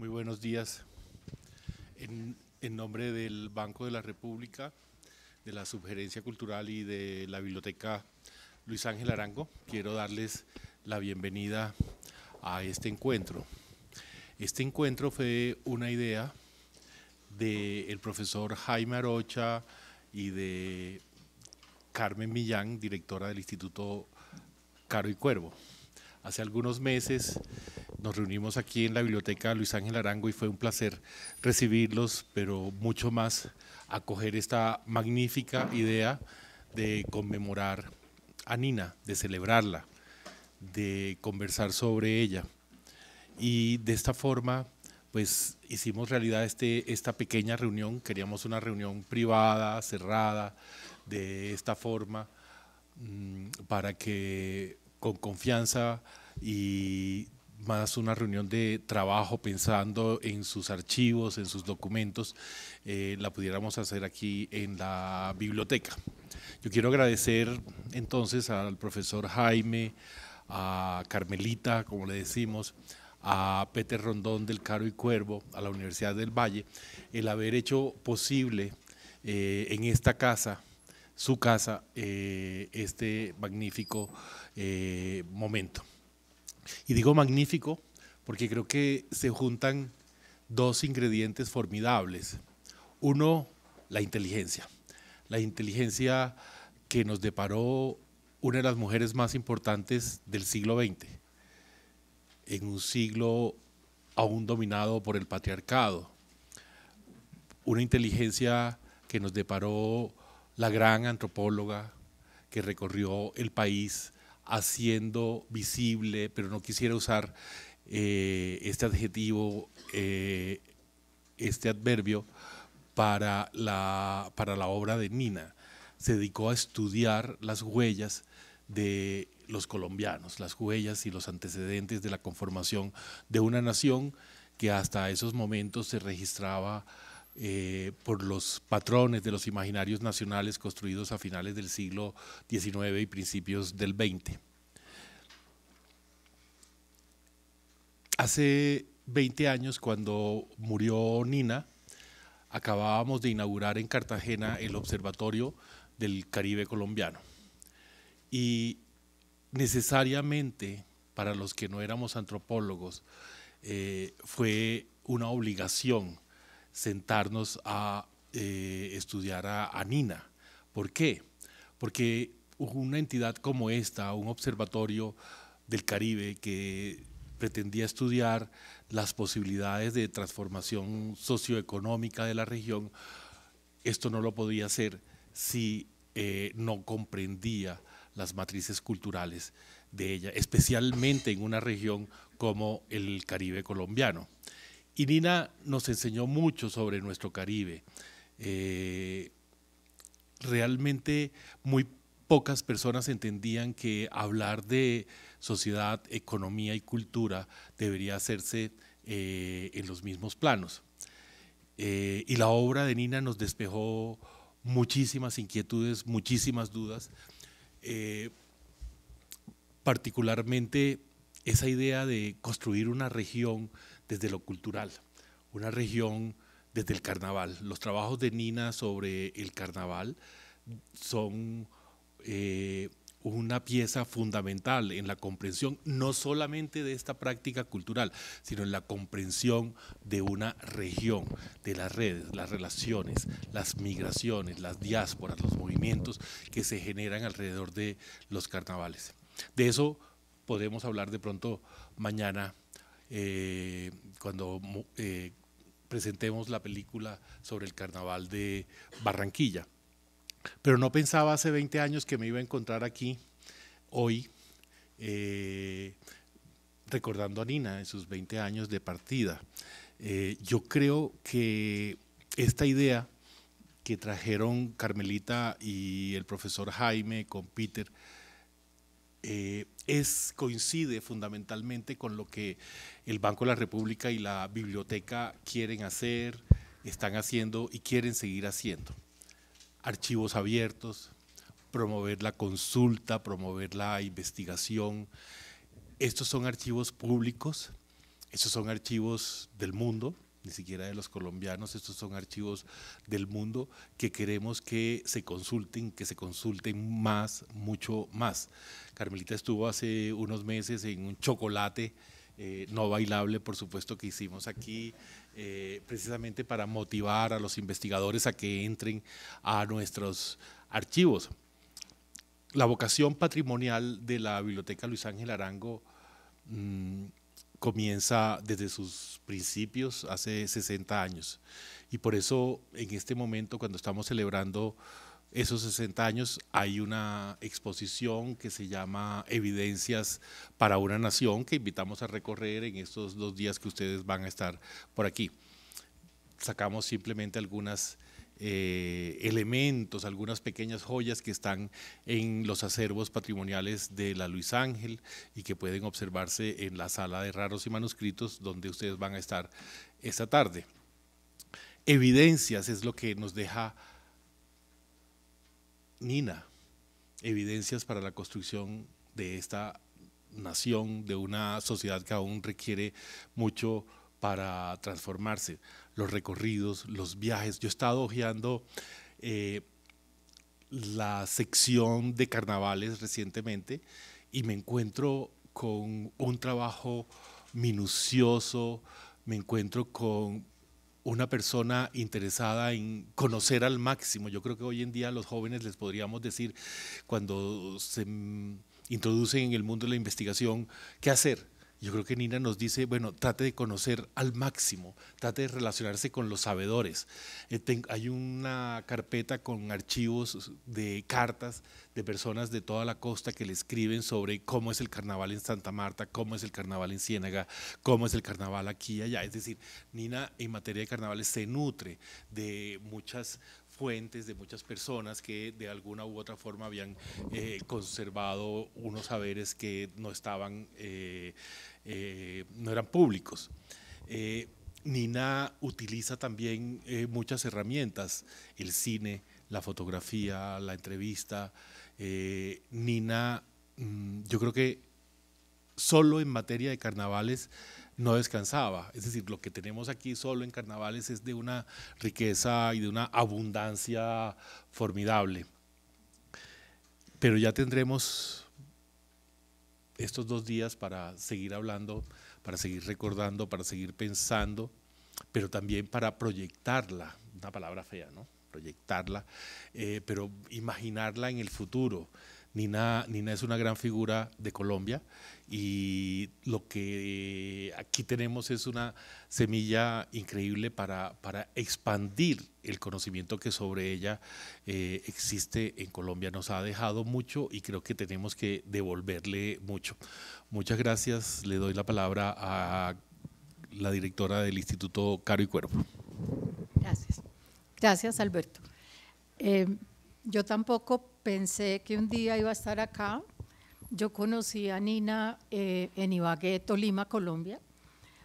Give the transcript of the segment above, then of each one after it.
Muy buenos días. En, nombre del Banco de la República, de la Subgerencia Cultural y de la Biblioteca Luis Ángel Arango, quiero darles la bienvenida a este encuentro. Este encuentro fue una idea del profesor Jaime Arocha y de Carmen Millán, directora del Instituto Caro y Cuervo. Hace algunos meses nos reunimos aquí en la biblioteca Luis Ángel Arango y fue un placer recibirlos, pero mucho más acoger esta magnífica idea de conmemorar a Nina, de celebrarla, de conversar sobre ella. Y de esta forma, pues hicimos realidad este, esta pequeña reunión, queríamos una reunión privada, cerrada, de esta forma, mm, para que con confianza y más una reunión de trabajo pensando en sus archivos, en sus documentos, eh, la pudiéramos hacer aquí en la biblioteca. Yo quiero agradecer entonces al profesor Jaime, a Carmelita, como le decimos, a Peter Rondón del Caro y Cuervo, a la Universidad del Valle, el haber hecho posible eh, en esta casa, su casa, eh, este magnífico momento. Y digo magnífico porque creo que se juntan dos ingredientes formidables. Uno, la inteligencia. La inteligencia que nos deparó una de las mujeres más importantes del siglo XX, en un siglo aún dominado por el patriarcado. Una inteligencia que nos deparó la gran antropóloga que recorrió el país haciendo visible, pero no quisiera usar eh, este adjetivo, eh, este adverbio, para la, para la obra de Nina. Se dedicó a estudiar las huellas de los colombianos, las huellas y los antecedentes de la conformación de una nación que hasta esos momentos se registraba eh, por los patrones de los imaginarios nacionales construidos a finales del siglo XIX y principios del XX. Hace 20 años, cuando murió Nina, acabábamos de inaugurar en Cartagena el Observatorio del Caribe Colombiano. Y necesariamente, para los que no éramos antropólogos, eh, fue una obligación sentarnos a eh, estudiar a, Nina. ¿Por qué? Porque una entidad como esta, un observatorio del Caribe que pretendía estudiar las posibilidades de transformación socioeconómica de la región, esto no lo podía hacer si eh, no comprendía las matrices culturales de ella, especialmente en una región como el Caribe colombiano. Y Nina nos enseñó mucho sobre nuestro Caribe. Eh, realmente muy pocas personas entendían que hablar de sociedad, economía y cultura debería hacerse eh, en los mismos planos. Eh, y la obra de Nina nos despejó muchísimas inquietudes, muchísimas dudas. particularmente esa idea de construir una región desde lo cultural, una región desde el carnaval. Los trabajos de Nina sobre el carnaval son eh, una pieza fundamental en la comprensión no solamente de esta práctica cultural, sino en la comprensión de una región, de las redes, las relaciones, las migraciones, las diásporas, los movimientos que se generan alrededor de los carnavales. De eso podemos hablar de pronto mañana eh, cuando eh, presentemos la película sobre el carnaval de Barranquilla. Pero no pensaba hace 20 años que me iba a encontrar aquí hoy eh, recordando a Nina en sus 20 años de partida. yo creo que esta idea que trajeron Carmelita y el profesor Jaime con Peter, eh, es, coincide fundamentalmente con lo que el Banco de la República y la biblioteca quieren hacer, están haciendo y quieren seguir haciendo. Archivos abiertos, promover la consulta, promover la investigación. Estos son archivos públicos, estos son archivos del mundo, ni siquiera de los colombianos, estos son archivos del mundo que queremos que se consulten, que se consulten más, mucho más. Carmelita estuvo hace unos meses en un chocolate eh, no bailable, por supuesto, que hicimos aquí, eh, precisamente para motivar a los investigadores a que entren a nuestros archivos. La vocación patrimonial de la Biblioteca Luis Ángel Arango mm, comienza desde sus principios hace 60 años. Y por eso en este momento, cuando estamos celebrando esos 60 años, hay una exposición que se llama Evidencias para una Nación que invitamos a recorrer en estos dos días que ustedes van a estar por aquí. Sacamos simplemente algunas eh, elementos, algunas pequeñas joyas que están en los acervos patrimoniales de la Luis Ángel y que pueden observarse en la sala de raros y manuscritos donde ustedes van a estar esta tarde. Evidencias es lo que nos deja Nina, evidencias para la construcción de esta nación, de una sociedad que aún requiere mucho para transformarse los recorridos, los viajes. Yo he estado hojeando eh, la sección de carnavales recientemente y me encuentro con un trabajo minucioso, me encuentro con una persona interesada en conocer al máximo. Yo creo que hoy en día los jóvenes les podríamos decir, cuando se introducen en el mundo de la investigación, qué hacer yo creo que Nina nos dice, bueno, trate de conocer al máximo, trate de relacionarse con los sabedores. Eh, hay una carpeta con archivos de cartas de personas de toda la costa que le escriben sobre cómo es el carnaval en Santa Marta, cómo es el carnaval en Ciénaga, cómo es el carnaval aquí y allá. Es decir, Nina en materia de carnavales se nutre de muchas fuentes de muchas personas que de alguna u otra forma habían eh, conservado unos saberes que no estaban, eh, eh, no eran públicos. Nina utiliza también muchas herramientas, el cine, la fotografía, la entrevista. Nina, mm, yo creo que solo en materia de carnavales no descansaba. Es decir, lo que tenemos aquí solo en carnavales es de una riqueza y de una abundancia formidable. Pero ya tendremos estos dos días para seguir hablando, para seguir recordando, para seguir pensando, pero también para proyectarla, una palabra fea, ¿no? Proyectarla, eh, pero imaginarla en el futuro. Nina, Nina es una gran figura de Colombia y lo que aquí tenemos es una semilla increíble para, para expandir el conocimiento que sobre ella eh, existe en Colombia. Nos ha dejado mucho y creo que tenemos que devolverle mucho. Muchas gracias. Le doy la palabra a la directora del Instituto Caro y Cuervo. Gracias. Gracias, Alberto. Eh, yo tampoco pensé que un día iba a estar acá. Yo conocí a Nina eh, en Ibagué, Tolima, Colombia,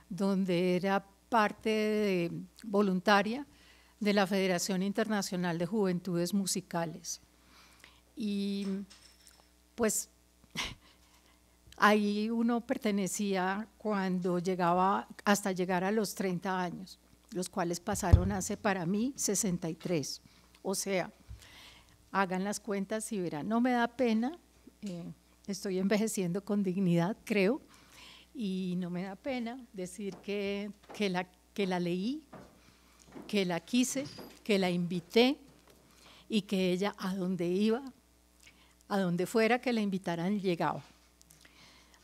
donde era parte voluntaria de la Federación Internacional de Juventudes Musicales. Y pues ahí uno pertenecía cuando llegaba hasta llegar a los 30 años, los cuales pasaron hace para mí 63. O sea, hagan las cuentas y verán, no me da pena, eh, estoy envejeciendo con dignidad, creo, y no me da pena decir que, la, que la leí, que la quise, que la invité y que ella a donde iba, a donde fuera que la invitaran, llegaba.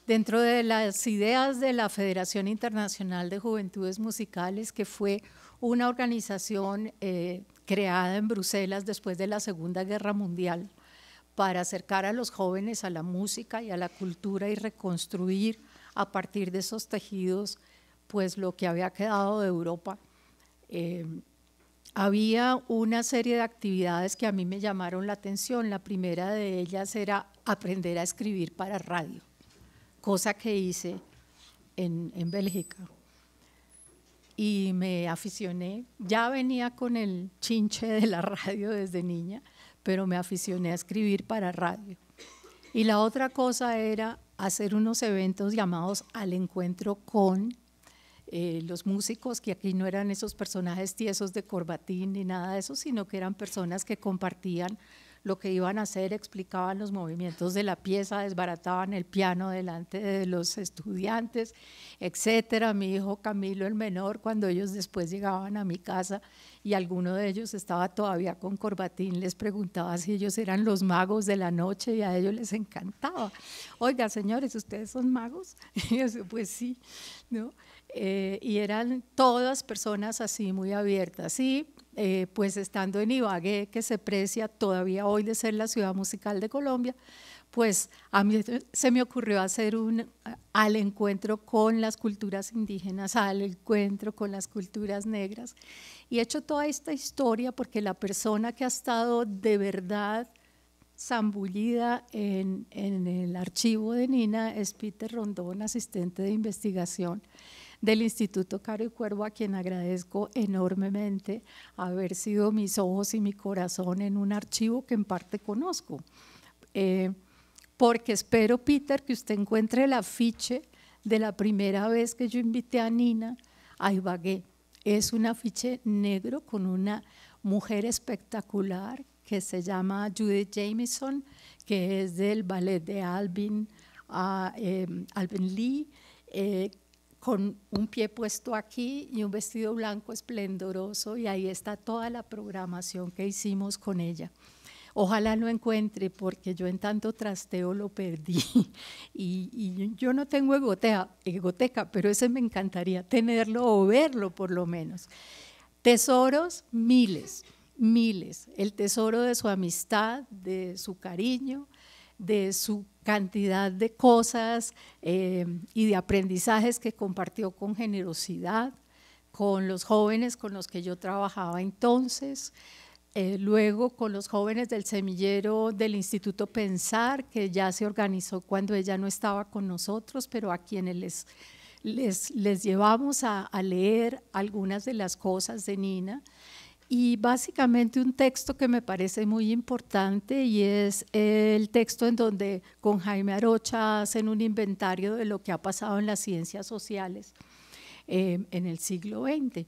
Dentro de las ideas de la Federación Internacional de Juventudes Musicales, que fue una organización eh, creada en Bruselas después de la Segunda Guerra Mundial para acercar a los jóvenes a la música y a la cultura y reconstruir a partir de esos tejidos pues lo que había quedado de Europa. Eh, había una serie de actividades que a mí me llamaron la atención. La primera de ellas era aprender a escribir para radio, cosa que hice en, en Bélgica y me aficioné. Ya venía con el chinche de la radio desde niña, pero me aficioné a escribir para radio. Y la otra cosa era hacer unos eventos llamados al encuentro con eh, los músicos, que aquí no eran esos personajes tiesos de corbatín ni nada de eso, sino que eran personas que compartían lo que iban a hacer, explicaban los movimientos de la pieza, desbarataban el piano delante de los estudiantes, etcétera. Mi hijo Camilo el menor, cuando ellos después llegaban a mi casa y alguno de ellos estaba todavía con corbatín, les preguntaba si ellos eran los magos de la noche y a ellos les encantaba. Oiga, señores, ¿ustedes son magos? Y yo, pues sí, ¿no? Eh, y eran todas personas así muy abiertas. sí. Eh, pues estando en Ibagué, que se precia todavía hoy de ser la ciudad musical de Colombia, pues a mí se me ocurrió hacer un al encuentro con las culturas indígenas, al encuentro con las culturas negras. Y he hecho toda esta historia porque la persona que ha estado de verdad zambullida en, en el archivo de Nina es Peter Rondón, asistente de investigación del Instituto Caro y Cuervo, a quien agradezco enormemente haber sido mis ojos y mi corazón en un archivo que en parte conozco. Eh, porque espero, Peter, que usted encuentre el afiche de la primera vez que yo invité a Nina a Ibagué. Es un afiche negro con una mujer espectacular que se llama Judith Jameson, que es del ballet de Alvin, ah, eh, Alvin Lee, eh, con un pie puesto aquí y un vestido blanco esplendoroso y ahí está toda la programación que hicimos con ella. Ojalá lo encuentre porque yo en tanto trasteo lo perdí y, yo no tengo egotea, egoteca, pero ese me encantaría tenerlo o verlo por lo menos. Tesoros, miles, miles. El tesoro de su amistad, de su cariño, de su cantidad de cosas eh, y de aprendizajes que compartió con generosidad, con los jóvenes con los que yo trabajaba entonces, eh, luego con los jóvenes del semillero del Instituto Pensar, que ya se organizó cuando ella no estaba con nosotros, pero a quienes les, les, les llevamos a, a leer algunas de las cosas de Nina y básicamente un texto que me parece muy importante y es el texto en donde con Jaime Arocha hacen un inventario de lo que ha pasado en las ciencias sociales eh, en el siglo XX,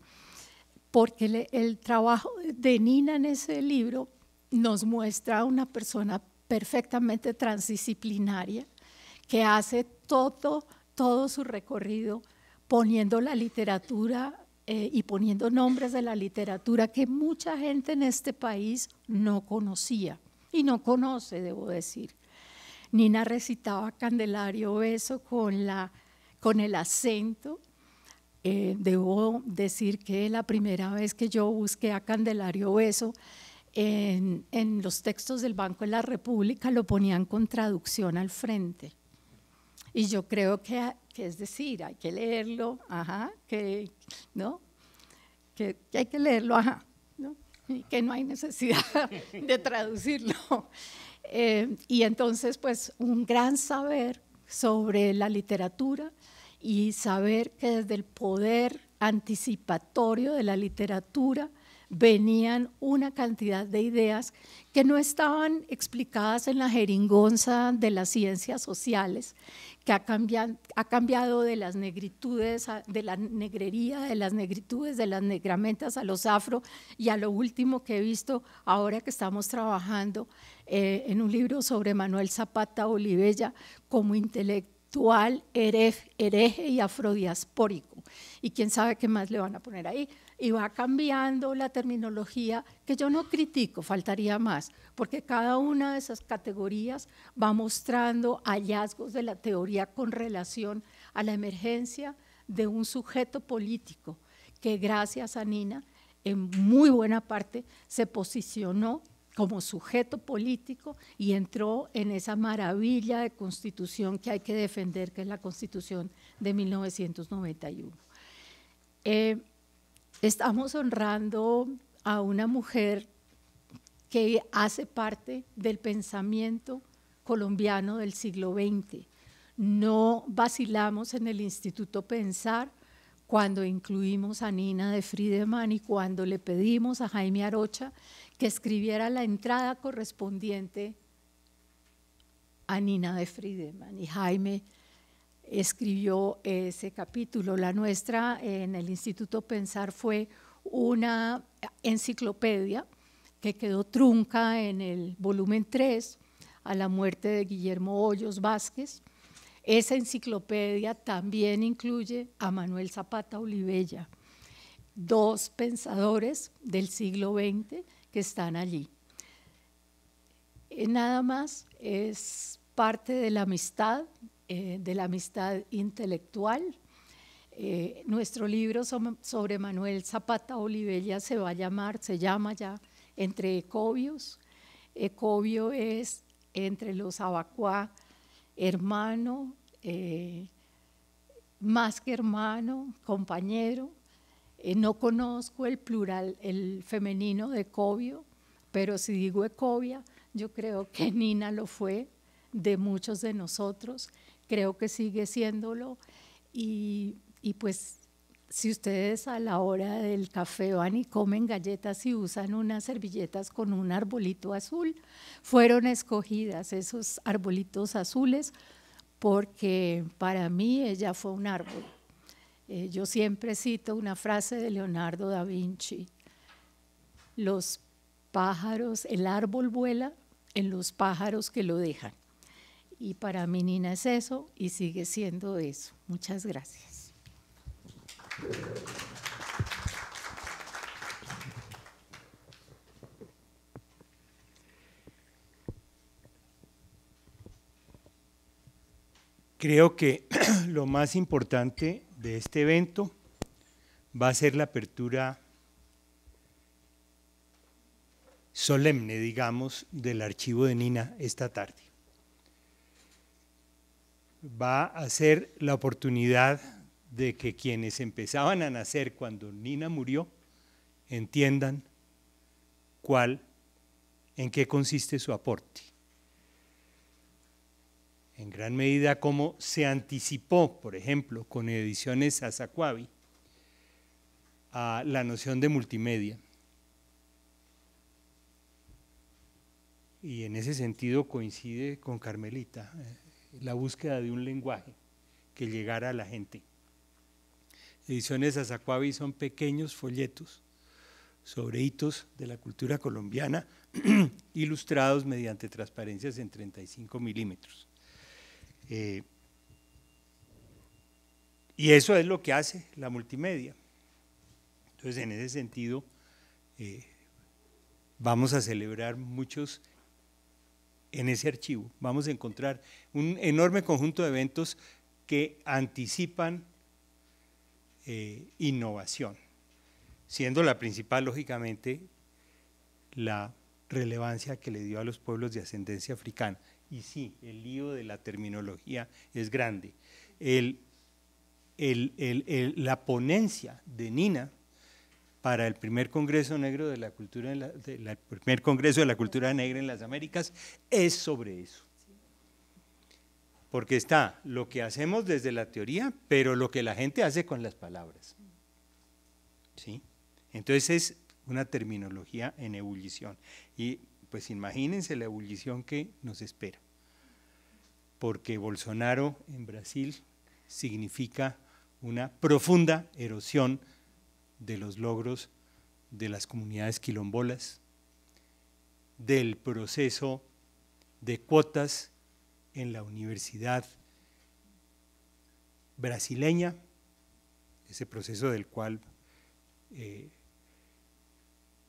porque el trabajo de Nina en ese libro nos muestra a una persona perfectamente transdisciplinaria que hace todo, todo su recorrido poniendo la literatura eh, y poniendo nombres de la literatura que mucha gente en este país no conocía y no conoce, debo decir. Nina recitaba Candelario Beso con, el acento. Eh, debo decir que la primera vez que yo busqué a Candelario Beso en, en los textos del Banco de la República lo ponían con traducción al frente y yo creo ah, que, es decir, hay que leerlo, que, ¿no? hay que leerlo, ajá, Y que no hay necesidad de traducirlo. Eh, y entonces, pues, un gran saber sobre la literatura y saber que desde el poder anticipatorio de la literatura, venían una cantidad de ideas que no estaban explicadas en la jeringonza de las ciencias sociales, que ha cambiado, de las negritudes, de la negrería, de las negritudes, de las negramentas a los afro, y a lo último que he visto ahora que estamos trabajando eh, en un libro sobre Manuel Zapata Olivella como intelectual hereje y afrodiaspórico. Y quién sabe qué más le van a poner ahí y va cambiando la terminología, que yo no critico, faltaría más, porque cada una de esas categorías va mostrando hallazgos de la teoría con relación a la emergencia de un sujeto político que gracias a Nina en muy buena parte se posicionó como sujeto político y entró en esa maravilla de constitución que hay que defender, que es la constitución de 1991. Estamos honrando a una mujer que hace parte del pensamiento colombiano del siglo XX. No vacilamos en el Instituto Pensar cuando incluimos a Nina de Friedemann y cuando le pedimos a Jaime Arocha que escribiera la entrada correspondiente a Nina de Friedemann. Y Jaime escribió ese capítulo. La nuestra en el Instituto Pensar fue una enciclopedia que quedó trunca en el volumen 3 a la muerte de Guillermo Hoyos Vázquez. Esa enciclopedia también incluye a Manuel Zapata Olivella, dos pensadores del siglo XX que están allí. Eh, nada más es parte de la amistad eh, de la amistad intelectual. Eh, nuestro libro sobre Manuel Zapata Olivella se va a llamar, se llama ya Entre Ecobios. Ecobio es entre los abacuá, hermano, eh, más que hermano, compañero. no conozco el plural, el femenino de Ecobio, pero si digo Ecobia, yo creo que Nina lo fue de muchos de nosotros creo que sigue siéndolo. Y, pues si ustedes a la hora del café van y comen galletas y usan unas servilletas con un arbolito azul, fueron escogidas esos arbolitos azules porque para mí ella fue un árbol. Eh, yo siempre cito una frase de Leonardo da Vinci, los pájaros, el árbol vuela en los pájaros que lo dejan. Y para mí Nina es eso y sigue siendo eso. Muchas gracias. Creo que lo más importante de este evento va a ser la apertura solemne, digamos, del archivo de Nina esta tarde va a ser la oportunidad de que quienes empezaban a nacer cuando Nina murió entiendan cuál, en qué consiste su aporte. En gran medida como se anticipó, por ejemplo, con ediciones Zacuabi a la noción de multimedia. Y en ese sentido coincide con Carmelita. Eh, la búsqueda de un lenguaje que llegara a la gente. Ediciones Azacuavi son pequeños folletos sobre hitos de la cultura colombiana, ilustrados mediante transparencias en 35 milímetros. Eh, y eso es lo que hace la multimedia. Entonces, en ese sentido, eh, vamos a celebrar muchos en ese archivo. Vamos a encontrar un enorme conjunto de eventos que anticipan eh, innovación, siendo la principal, lógicamente, la relevancia que le dio a los pueblos de ascendencia africana. Y sí, el lío de la terminología es grande. la ponencia de Nina para el primer Congreso Negro de la Cultura, primer Congreso de la Cultura Negra en las Américas es sobre eso. Porque está lo que hacemos desde la teoría, pero lo que la gente hace con las palabras. ¿Sí? Entonces es una terminología en ebullición. Y pues imagínense la ebullición que nos espera. Porque Bolsonaro en Brasil significa una profunda erosión de los logros de las comunidades quilombolas, del proceso de cuotas en la universidad brasileña, ese proceso del cual eh,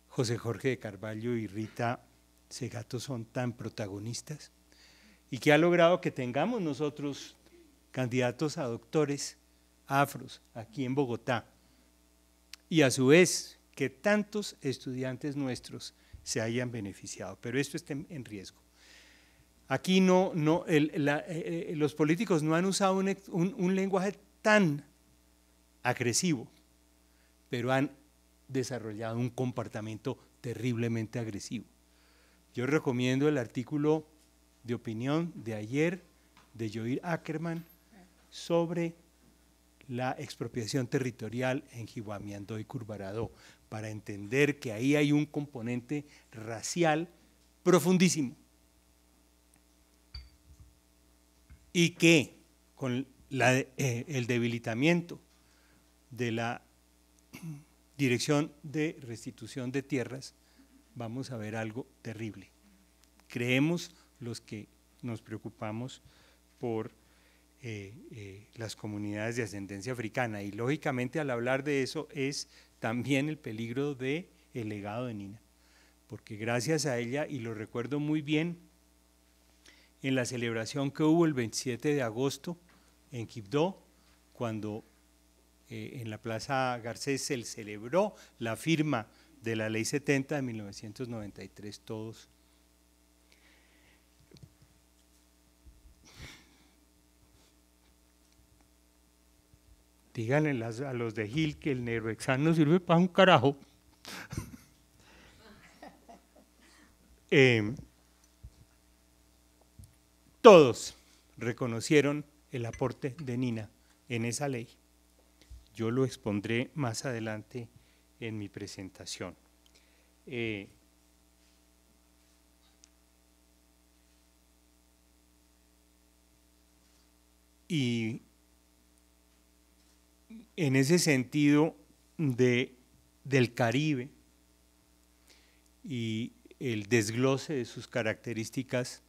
José Jorge de Carvalho y Rita Segato son tan protagonistas, y que ha logrado que tengamos nosotros candidatos a doctores afros aquí en Bogotá y a su vez que tantos estudiantes nuestros se hayan beneficiado, pero esto está en riesgo. Aquí no, no, eh, eh, los políticos no han usado un, un lenguaje tan agresivo, pero han desarrollado un comportamiento terriblemente agresivo. Yo recomiendo el artículo de opinión de ayer de Joir Ackerman sobre la expropiación territorial en Jihuamiandó y Curvarado, para entender que ahí hay un componente racial profundísimo. Y que con eh, el debilitamiento de la Dirección de Restitución de Tierras, vamos a ver algo terrible. Creemos los que nos preocupamos por eh, eh, las comunidades de ascendencia africana. Y lógicamente al hablar de eso es también el peligro del el legado de Nina, porque gracias a ella, y lo recuerdo muy bien, en la celebración que hubo el 27 de agosto en Quibdó, cuando eh, en la Plaza Garcés se celebró la firma de la Ley 70 de 1993, todos díganle a los de Gil que el neuroexamen no sirve para un carajo. Eh, todos reconocieron el aporte de Nina en esa ley. Yo lo expondré más adelante en mi presentación. Eh, y en ese sentido de, del Caribe y el desglose de sus características,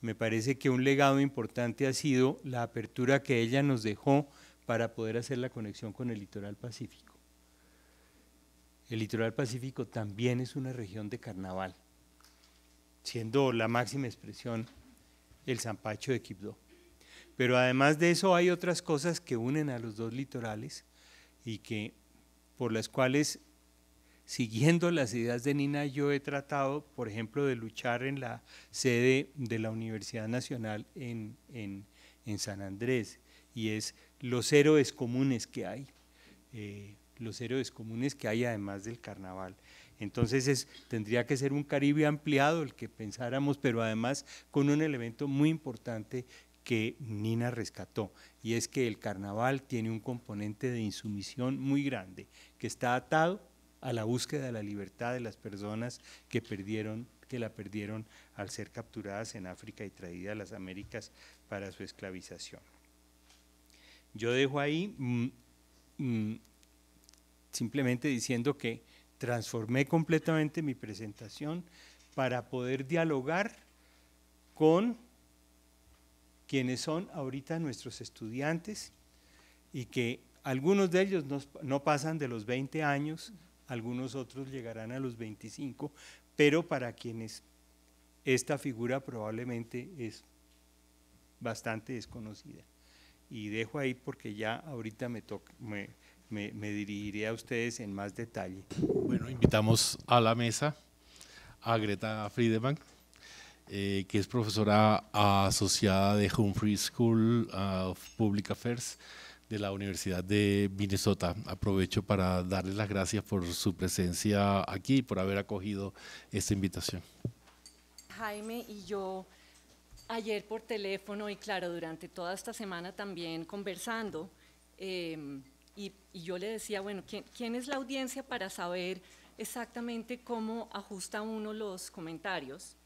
me parece que un legado importante ha sido la apertura que ella nos dejó para poder hacer la conexión con el litoral pacífico. El litoral pacífico también es una región de carnaval, siendo la máxima expresión el zampacho de Quibdó. Pero además de eso hay otras cosas que unen a los dos litorales y que por las cuales, siguiendo las ideas de Nina, yo he tratado, por ejemplo, de luchar en la sede de la Universidad Nacional en, San Andrés, y es los héroes comunes que hay, eh, los héroes comunes que hay además del carnaval. Entonces es, tendría que ser un Caribe ampliado el que pensáramos, pero además con un elemento muy importante que Nina rescató, y es que el carnaval tiene un componente de insumisión muy grande, que está atado a la búsqueda de la libertad de las personas que perdieron que la perdieron al ser capturadas en África y traídas a las Américas para su esclavización. Yo dejo ahí mm, mm, simplemente diciendo que transformé completamente mi presentación para poder dialogar con quienes son ahorita nuestros estudiantes y que algunos de ellos no, pasan de los 20 años, algunos otros llegarán a los 25, pero para quienes esta figura probablemente es bastante desconocida. Y dejo ahí porque ya ahorita me, toca, me, me, dirigiré a ustedes en más detalle. Bueno, invitamos a la mesa a Greta Friedemann. Eh, que es profesora asociada de Humphrey School of Public Affairs de la Universidad de Minnesota. Aprovecho para darles las gracias por su presencia aquí y por haber acogido esta invitación. Jaime y yo ayer por teléfono y claro, durante toda esta semana también conversando, em, y, yo le decía, bueno, ¿quién, es la audiencia para saber exactamente cómo ajusta uno los comentarios?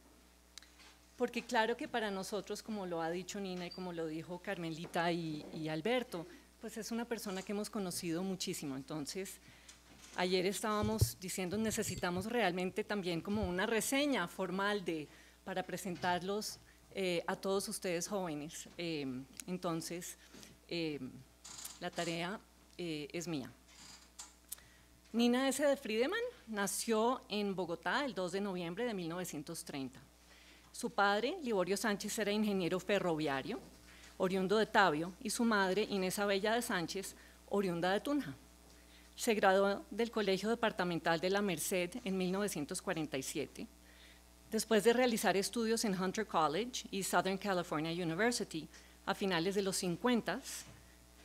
Porque claro que para nosotros, como lo ha dicho Nina y como lo dijo Carmelita y, Alberto, pues es una persona que hemos conocido muchísimo. Entonces, ayer estábamos diciendo necesitamos realmente también como una reseña formal de para presentarlos eh, a todos ustedes jóvenes. Eh, entonces, eh, la tarea es mía. Nina S. de Friedemann nació en Bogotá el 2 de noviembre de 1930. Su padre, Liborio Sánchez, era ingeniero ferroviario, oriundo de Tabio, y su madre, Inés Abella de Sánchez, oriunda de Tunja. Se graduó del Colegio Departamental de la Merced en 1947. Después de realizar estudios en Hunter College y Southern California University a finales de los 50,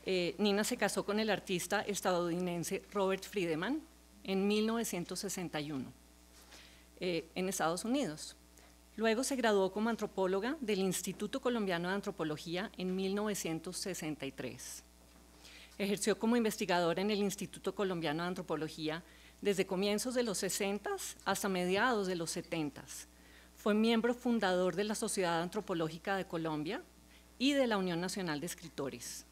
eh, Nina se casó con el artista estadounidense Robert Friedemann en 1961 eh, en Estados Unidos. Luego se graduó como antropóloga del Instituto Colombiano de Antropología en 1963. Ejerció como investigadora en el Instituto Colombiano de Antropología desde comienzos de los 60 hasta mediados de los 70. Fue miembro fundador de la Sociedad Antropológica de Colombia y de la Unión Nacional de Escritores.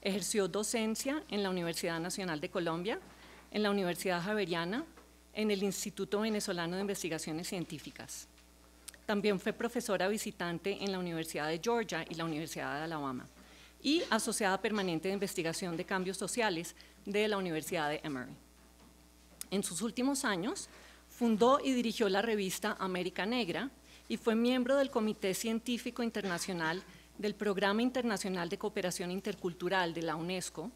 Ejerció docencia en la Universidad Nacional de Colombia, en la Universidad Javeriana, en el Instituto Venezolano de Investigaciones Científicas también fue profesora visitante en la Universidad de Georgia y la Universidad de Alabama y asociada permanente de investigación de cambios sociales de la Universidad de Emory. En sus últimos años, fundó y dirigió la revista América Negra y fue miembro del Comité Científico Internacional del Programa Internacional de Cooperación Intercultural de la UNESCO,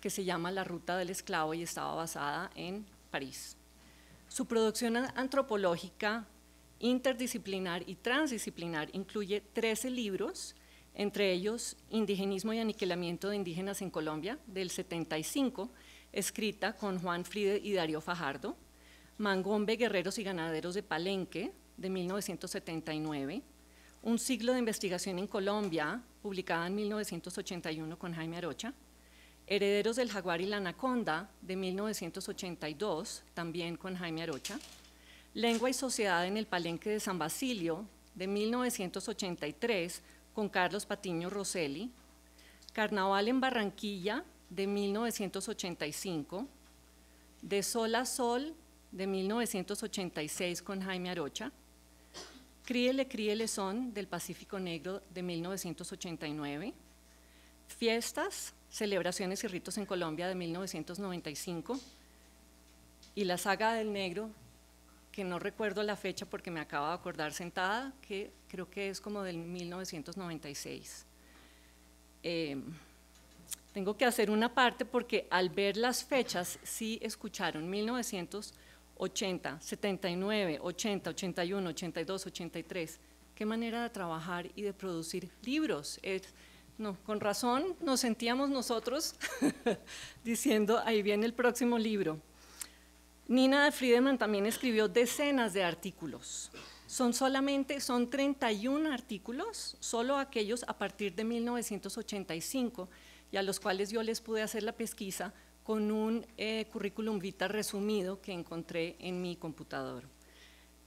que se llama La Ruta del Esclavo y estaba basada en París. Su producción antropológica interdisciplinar y transdisciplinar incluye 13 libros, entre ellos Indigenismo y Aniquilamiento de Indígenas en Colombia, del 75, escrita con Juan Fride y Darío Fajardo, Mangombe, Guerreros y Ganaderos de Palenque, de 1979, Un siglo de investigación en Colombia, publicada en 1981 con Jaime Arocha, Herederos del Jaguar y la Anaconda, de 1982, también con Jaime Arocha, Lengua y Sociedad en el Palenque de San Basilio, de 1983, con Carlos Patiño Rosselli, Carnaval en Barranquilla, de 1985, De Sol a Sol, de 1986, con Jaime Arocha, Críele, Críele Son, del Pacífico Negro, de 1989, Fiestas, Celebraciones y Ritos en Colombia, de 1995, y La Saga del Negro, que no recuerdo la fecha porque me acabo de acordar sentada, que creo que es como del 1996. Em, tengo que hacer una parte porque al ver las fechas sí escucharon 1980, 79, 80, 81, 82, 83. Qué manera de trabajar y de producir libros. no, con razón nos sentíamos nosotros diciendo, ahí viene el próximo libro. Nina Friedemann también escribió decenas de artículos. Son solamente, son 31 artículos, solo aquellos a partir de 1985, y a los cuales yo les pude hacer la pesquisa con un eh, currículum vitae resumido que encontré en mi computador.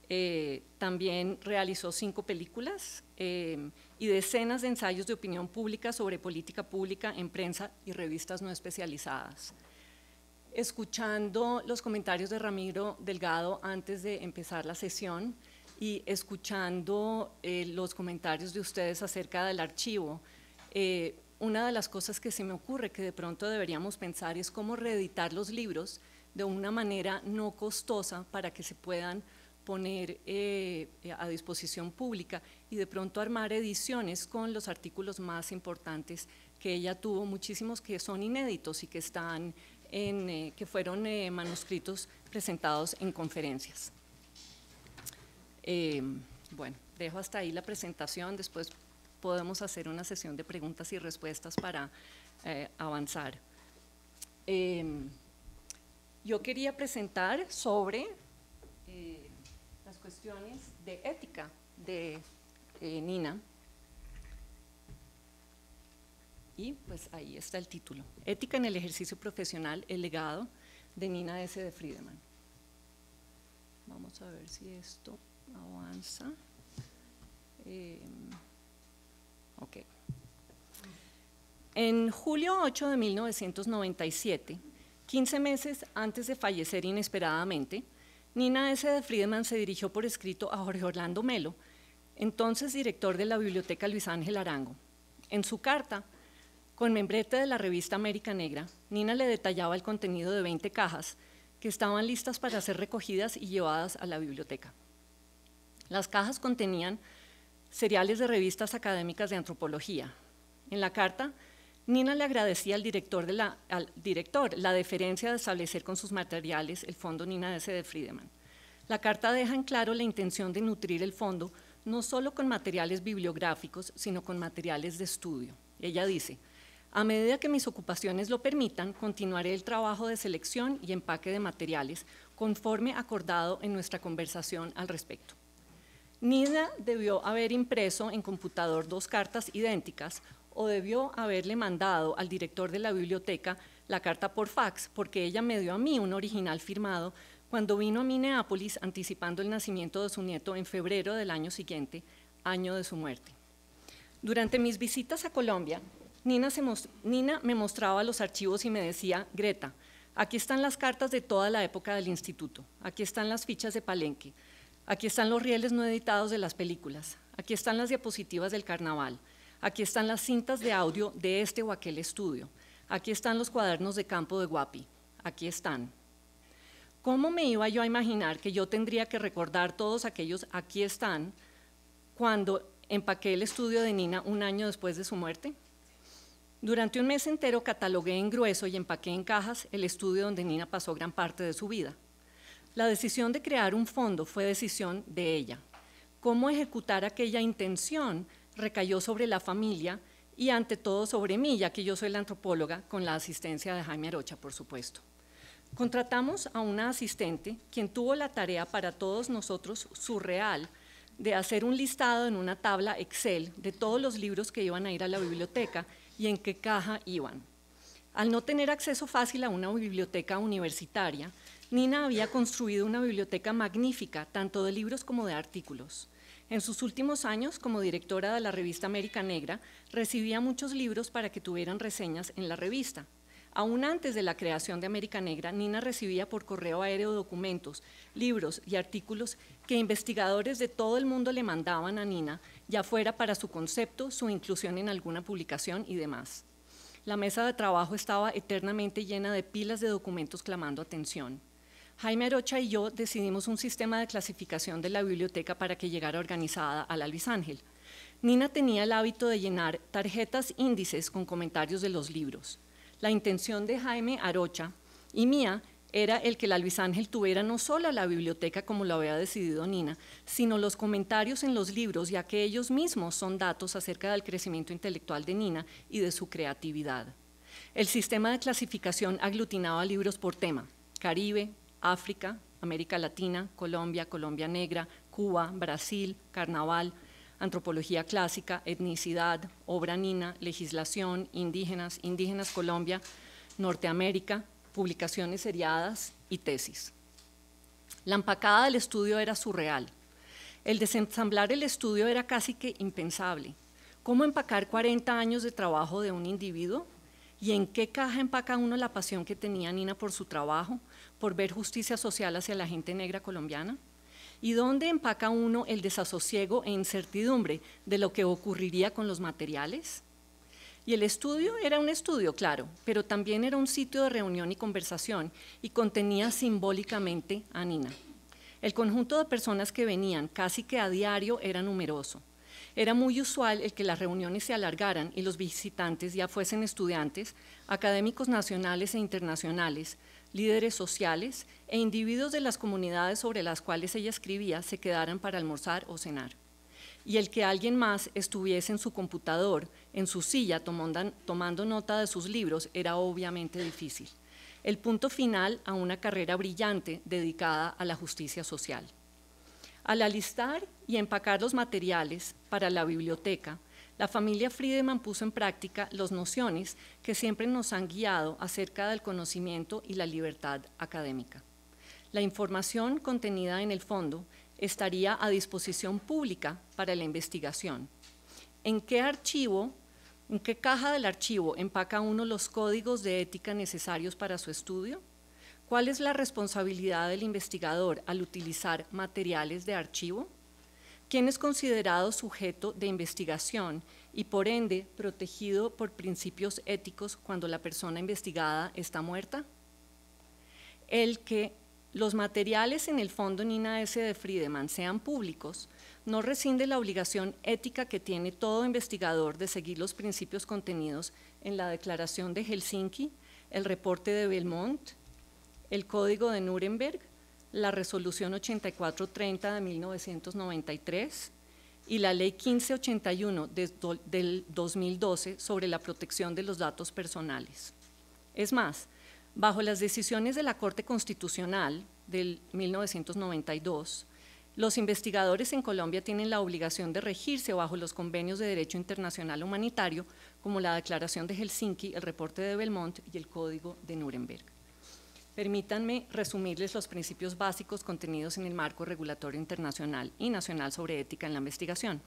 Eh, también realizó cinco películas eh, y decenas de ensayos de opinión pública sobre política pública en prensa y revistas no especializadas escuchando los comentarios de Ramiro Delgado antes de empezar la sesión y escuchando eh, los comentarios de ustedes acerca del archivo, eh, una de las cosas que se me ocurre que de pronto deberíamos pensar es cómo reeditar los libros de una manera no costosa para que se puedan poner eh, a disposición pública y de pronto armar ediciones con los artículos más importantes que ella tuvo, muchísimos que son inéditos y que están eh, que fueron eh, manuscritos presentados en conferencias. Eh, bueno, dejo hasta ahí la presentación, después podemos hacer una sesión de preguntas y respuestas para avanzar. Em, yo quería presentar sobre las cuestiones de ética de Nina pues ahí está el título. Ética en el ejercicio profesional, el legado de Nina S. de friedman. Vamos a ver si esto avanza. Em, ok. En julio 8 de 1997, 15 meses antes de fallecer inesperadamente, Nina S. de friedman se dirigió por escrito a Jorge Orlando Melo, entonces director de la Biblioteca Luis Ángel Arango. En su carta, con membrete de la revista América Negra, Nina le detallaba el contenido de 20 cajas que estaban listas para ser recogidas y llevadas a la biblioteca. Las cajas contenían seriales de revistas académicas de antropología. En la carta, Nina le agradecía al director, la, deferencia de establecer con sus materiales el Fondo Nina S. de Friedemann. La carta deja en claro la intención de nutrir el fondo no solo con materiales bibliográficos, sino con materiales de estudio. Ella dice, a medida que mis ocupaciones lo permitan, continuaré el trabajo de selección y empaque de materiales, conforme acordado en nuestra conversación al respecto. Nida debió haber impreso en computador dos cartas idénticas o debió haberle mandado al director de la biblioteca la carta por fax, porque ella me dio a mí un original firmado cuando vino a Minneapolis anticipando el nacimiento de su nieto en febrero del año siguiente, año de su muerte. Durante mis visitas a Colombia, Nina, me mostraba los archivos y me decía, Greta, aquí están las cartas de toda la época del instituto, aquí están las fichas de Palenque, aquí están los rieles no editados de las películas, aquí están las diapositivas del carnaval, aquí están las cintas de audio de este o aquel estudio, aquí están los cuadernos de campo de Guapi, aquí están. ¿Cómo me iba yo a imaginar que yo tendría que recordar todos aquellos aquí están cuando empaqué el estudio de Nina un año después de su muerte? Durante un mes entero catalogué en grueso y empaqué en cajas el estudio donde Nina pasó gran parte de su vida. La decisión de crear un fondo fue decisión de ella. Cómo ejecutar aquella intención recayó sobre la familia y ante todo sobre mí, ya que yo soy la antropóloga, con la asistencia de Jaime Arocha, por supuesto. Contratamos a una asistente quien tuvo la tarea para todos nosotros surreal de hacer un listado en una tabla Excel de todos los libros que iban a ir a la biblioteca y en qué caja iban. Al no tener acceso fácil a una biblioteca universitaria, Nina había construido una biblioteca magnífica, tanto de libros como de artículos. En sus últimos años, como directora de la revista América Negra, recibía muchos libros para que tuvieran reseñas en la revista. Aún antes de la creación de América Negra, Nina recibía por correo aéreo documentos, libros y artículos que investigadores de todo el mundo le mandaban a Nina ya fuera para su concepto, su inclusión en alguna publicación y demás. La mesa de trabajo estaba eternamente llena de pilas de documentos clamando atención. Jaime Arocha y yo decidimos un sistema de clasificación de la biblioteca para que llegara organizada a la Luis Ángel. Nina tenía el hábito de llenar tarjetas índices con comentarios de los libros. La intención de Jaime Arocha y mía era el que la Luis Ángel tuviera no solo la biblioteca como lo había decidido Nina, sino los comentarios en los libros, ya que ellos mismos son datos acerca del crecimiento intelectual de Nina y de su creatividad. El sistema de clasificación aglutinaba libros por tema, Caribe, África, América Latina, Colombia, Colombia Negra, Cuba, Brasil, Carnaval, antropología clásica, etnicidad, obra nina, legislación, indígenas, indígenas Colombia, Norteamérica, publicaciones seriadas y tesis. La empacada del estudio era surreal. El desensamblar el estudio era casi que impensable. ¿Cómo empacar 40 años de trabajo de un individuo? ¿Y en qué caja empaca uno la pasión que tenía Nina por su trabajo, por ver justicia social hacia la gente negra colombiana? ¿Y dónde empaca uno el desasosiego e incertidumbre de lo que ocurriría con los materiales? Y el estudio era un estudio, claro, pero también era un sitio de reunión y conversación y contenía simbólicamente a Nina. El conjunto de personas que venían casi que a diario era numeroso. Era muy usual el que las reuniones se alargaran y los visitantes ya fuesen estudiantes, académicos nacionales e internacionales, líderes sociales e individuos de las comunidades sobre las cuales ella escribía se quedaran para almorzar o cenar. Y el que alguien más estuviese en su computador en su silla tomando, nota de sus libros era obviamente difícil. El punto final a una carrera brillante dedicada a la justicia social. Al alistar y empacar los materiales para la biblioteca, la familia Friedman puso en práctica las nociones que siempre nos han guiado acerca del conocimiento y la libertad académica. La información contenida en el fondo estaría a disposición pública para la investigación. ¿En qué archivo ¿En qué caja del archivo empaca uno los códigos de ética necesarios para su estudio? ¿Cuál es la responsabilidad del investigador al utilizar materiales de archivo? ¿Quién es considerado sujeto de investigación y por ende protegido por principios éticos cuando la persona investigada está muerta? El que los materiales en el fondo Nina S. de Friedemann sean públicos no rescinde la obligación ética que tiene todo investigador de seguir los principios contenidos en la Declaración de Helsinki, el reporte de Belmont, el Código de Nuremberg, la Resolución 8430 de 1993 y la Ley 1581 del 2012 sobre la protección de los datos personales. Es más, bajo las decisiones de la Corte Constitucional del 1992, los investigadores en Colombia tienen la obligación de regirse bajo los convenios de derecho internacional humanitario, como la Declaración de Helsinki, el reporte de Belmont y el Código de Nuremberg. Permítanme resumirles los principios básicos contenidos en el marco regulatorio internacional y nacional sobre ética en la investigación.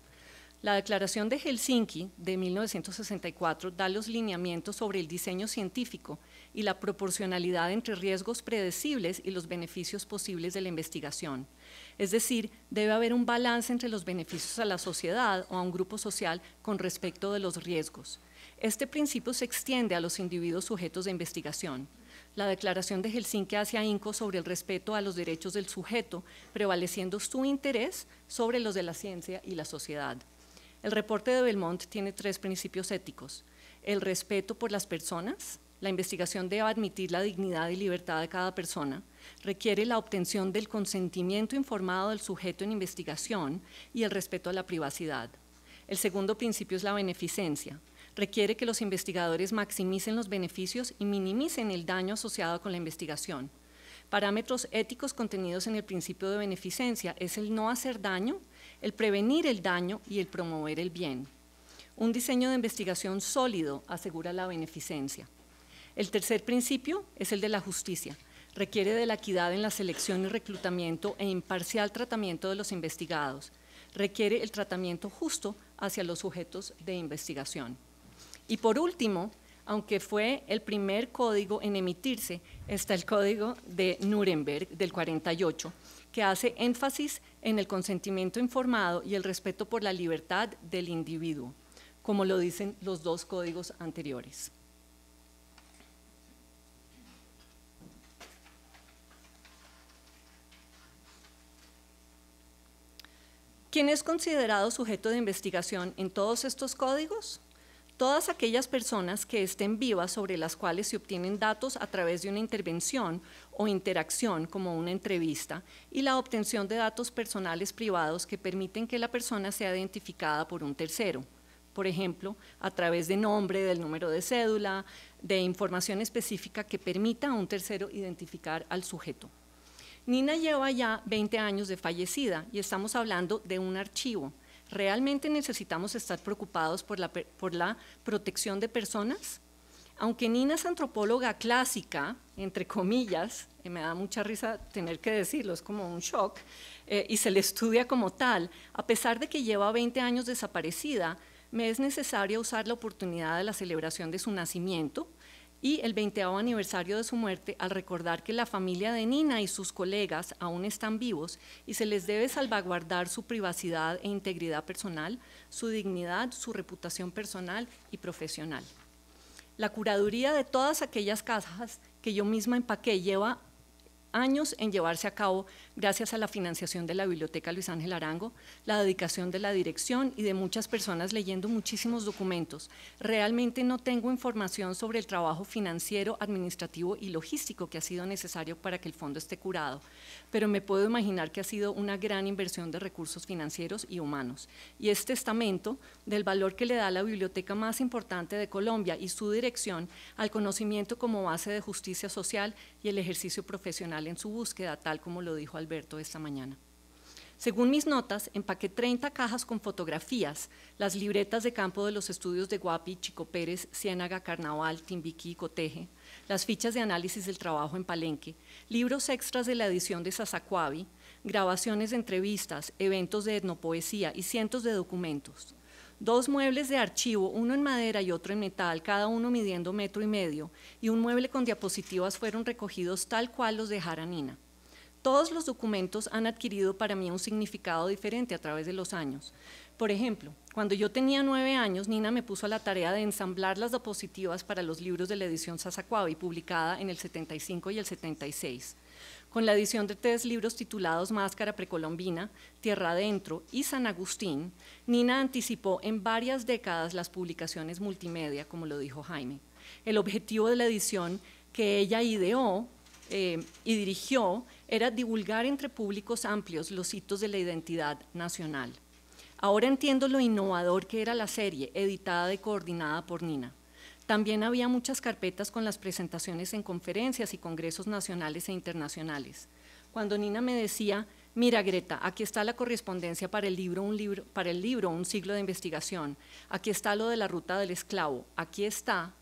La Declaración de Helsinki de 1964 da los lineamientos sobre el diseño científico y la proporcionalidad entre riesgos predecibles y los beneficios posibles de la investigación es decir, debe haber un balance entre los beneficios a la sociedad o a un grupo social con respecto de los riesgos. Este principio se extiende a los individuos sujetos de investigación. La declaración de Helsinki hace INCO sobre el respeto a los derechos del sujeto, prevaleciendo su interés sobre los de la ciencia y la sociedad. El reporte de Belmont tiene tres principios éticos. El respeto por las personas, la investigación debe admitir la dignidad y libertad de cada persona, requiere la obtención del consentimiento informado del sujeto en investigación y el respeto a la privacidad. El segundo principio es la beneficencia. Requiere que los investigadores maximicen los beneficios y minimicen el daño asociado con la investigación. Parámetros éticos contenidos en el principio de beneficencia es el no hacer daño, el prevenir el daño y el promover el bien. Un diseño de investigación sólido asegura la beneficencia. El tercer principio es el de la justicia requiere de la equidad en la selección y reclutamiento e imparcial tratamiento de los investigados, requiere el tratamiento justo hacia los sujetos de investigación. Y por último, aunque fue el primer código en emitirse, está el código de Nuremberg del 48, que hace énfasis en el consentimiento informado y el respeto por la libertad del individuo, como lo dicen los dos códigos anteriores. ¿Quién es considerado sujeto de investigación en todos estos códigos? Todas aquellas personas que estén vivas sobre las cuales se obtienen datos a través de una intervención o interacción como una entrevista y la obtención de datos personales privados que permiten que la persona sea identificada por un tercero, por ejemplo, a través de nombre, del número de cédula, de información específica que permita a un tercero identificar al sujeto. Nina lleva ya 20 años de fallecida y estamos hablando de un archivo. ¿Realmente necesitamos estar preocupados por la, protección de personas? Aunque Nina es antropóloga clásica, entre comillas, me da mucha risa tener que decirlo, es como un shock, eh, y se le estudia como tal, a pesar de que lleva 20 años desaparecida, me es necesario usar la oportunidad de la celebración de su nacimiento y el 20 aniversario de su muerte al recordar que la familia de Nina y sus colegas aún están vivos y se les debe salvaguardar su privacidad e integridad personal, su dignidad, su reputación personal y profesional. La curaduría de todas aquellas casas que yo misma empaqué lleva años en llevarse a cabo gracias a la financiación de la Biblioteca Luis Ángel Arango, la dedicación de la dirección y de muchas personas leyendo muchísimos documentos. Realmente no tengo información sobre el trabajo financiero, administrativo y logístico que ha sido necesario para que el fondo esté curado, pero me puedo imaginar que ha sido una gran inversión de recursos financieros y humanos. Y es testamento del valor que le da la biblioteca más importante de Colombia y su dirección al conocimiento como base de justicia social y el ejercicio profesional en su búsqueda, tal como lo dijo Alberto esta mañana. Según mis notas, empaqué 30 cajas con fotografías, las libretas de campo de los estudios de Guapi, Chico Pérez, Ciénaga, Carnaval, Timbiquí y Coteje, las fichas de análisis del trabajo en Palenque, libros extras de la edición de Sazacuavi, grabaciones de entrevistas, eventos de etnopoesía y cientos de documentos. Dos muebles de archivo, uno en madera y otro en metal, cada uno midiendo metro y medio, y un mueble con diapositivas fueron recogidos tal cual los dejara Nina. Todos los documentos han adquirido para mí un significado diferente a través de los años. Por ejemplo, cuando yo tenía nueve años, Nina me puso a la tarea de ensamblar las diapositivas para los libros de la edición y publicada en el 75 y el 76. Con la edición de tres libros titulados Máscara Precolombina, Tierra Adentro y San Agustín, Nina anticipó en varias décadas las publicaciones multimedia, como lo dijo Jaime. El objetivo de la edición que ella ideó eh, y dirigió era divulgar entre públicos amplios los hitos de la identidad nacional. Ahora entiendo lo innovador que era la serie, editada y coordinada por Nina. También había muchas carpetas con las presentaciones en conferencias y congresos nacionales e internacionales. Cuando Nina me decía, mira Greta, aquí está la correspondencia para el libro, un para el libro, un siglo de investigación, aquí está lo de la ruta del esclavo, aquí está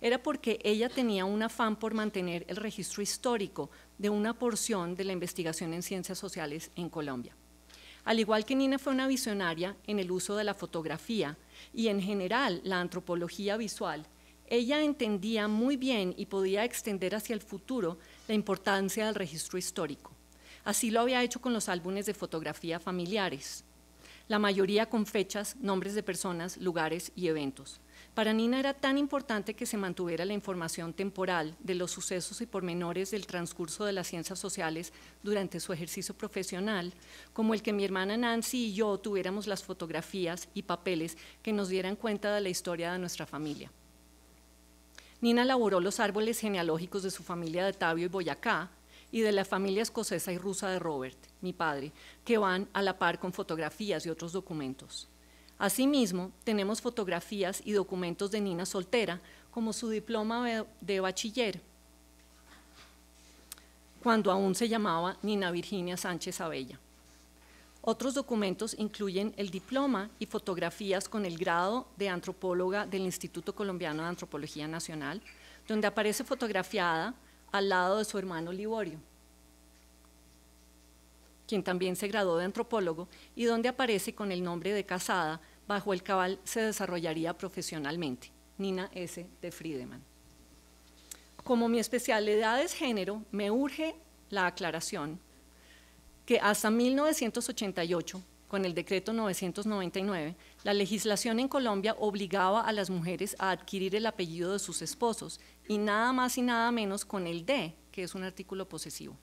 era porque ella tenía un afán por mantener el registro histórico de una porción de la investigación en ciencias sociales en Colombia. Al igual que Nina fue una visionaria en el uso de la fotografía y en general la antropología visual, ella entendía muy bien y podía extender hacia el futuro la importancia del registro histórico. Así lo había hecho con los álbumes de fotografía familiares, la mayoría con fechas, nombres de personas, lugares y eventos. Para Nina era tan importante que se mantuviera la información temporal de los sucesos y pormenores del transcurso de las ciencias sociales durante su ejercicio profesional, como el que mi hermana Nancy y yo tuviéramos las fotografías y papeles que nos dieran cuenta de la historia de nuestra familia. Nina elaboró los árboles genealógicos de su familia de Tabio y Boyacá y de la familia escocesa y rusa de Robert, mi padre, que van a la par con fotografías y otros documentos. Asimismo, tenemos fotografías y documentos de Nina soltera, como su diploma de bachiller, cuando aún se llamaba Nina Virginia Sánchez Abella. Otros documentos incluyen el diploma y fotografías con el grado de antropóloga del Instituto Colombiano de Antropología Nacional, donde aparece fotografiada al lado de su hermano Liborio quien también se graduó de antropólogo y donde aparece con el nombre de Casada, bajo el cabal se desarrollaría profesionalmente, Nina S. de Friedemann. Como mi especialidad es género, me urge la aclaración que hasta 1988, con el decreto 999, la legislación en Colombia obligaba a las mujeres a adquirir el apellido de sus esposos y nada más y nada menos con el D, que es un artículo posesivo.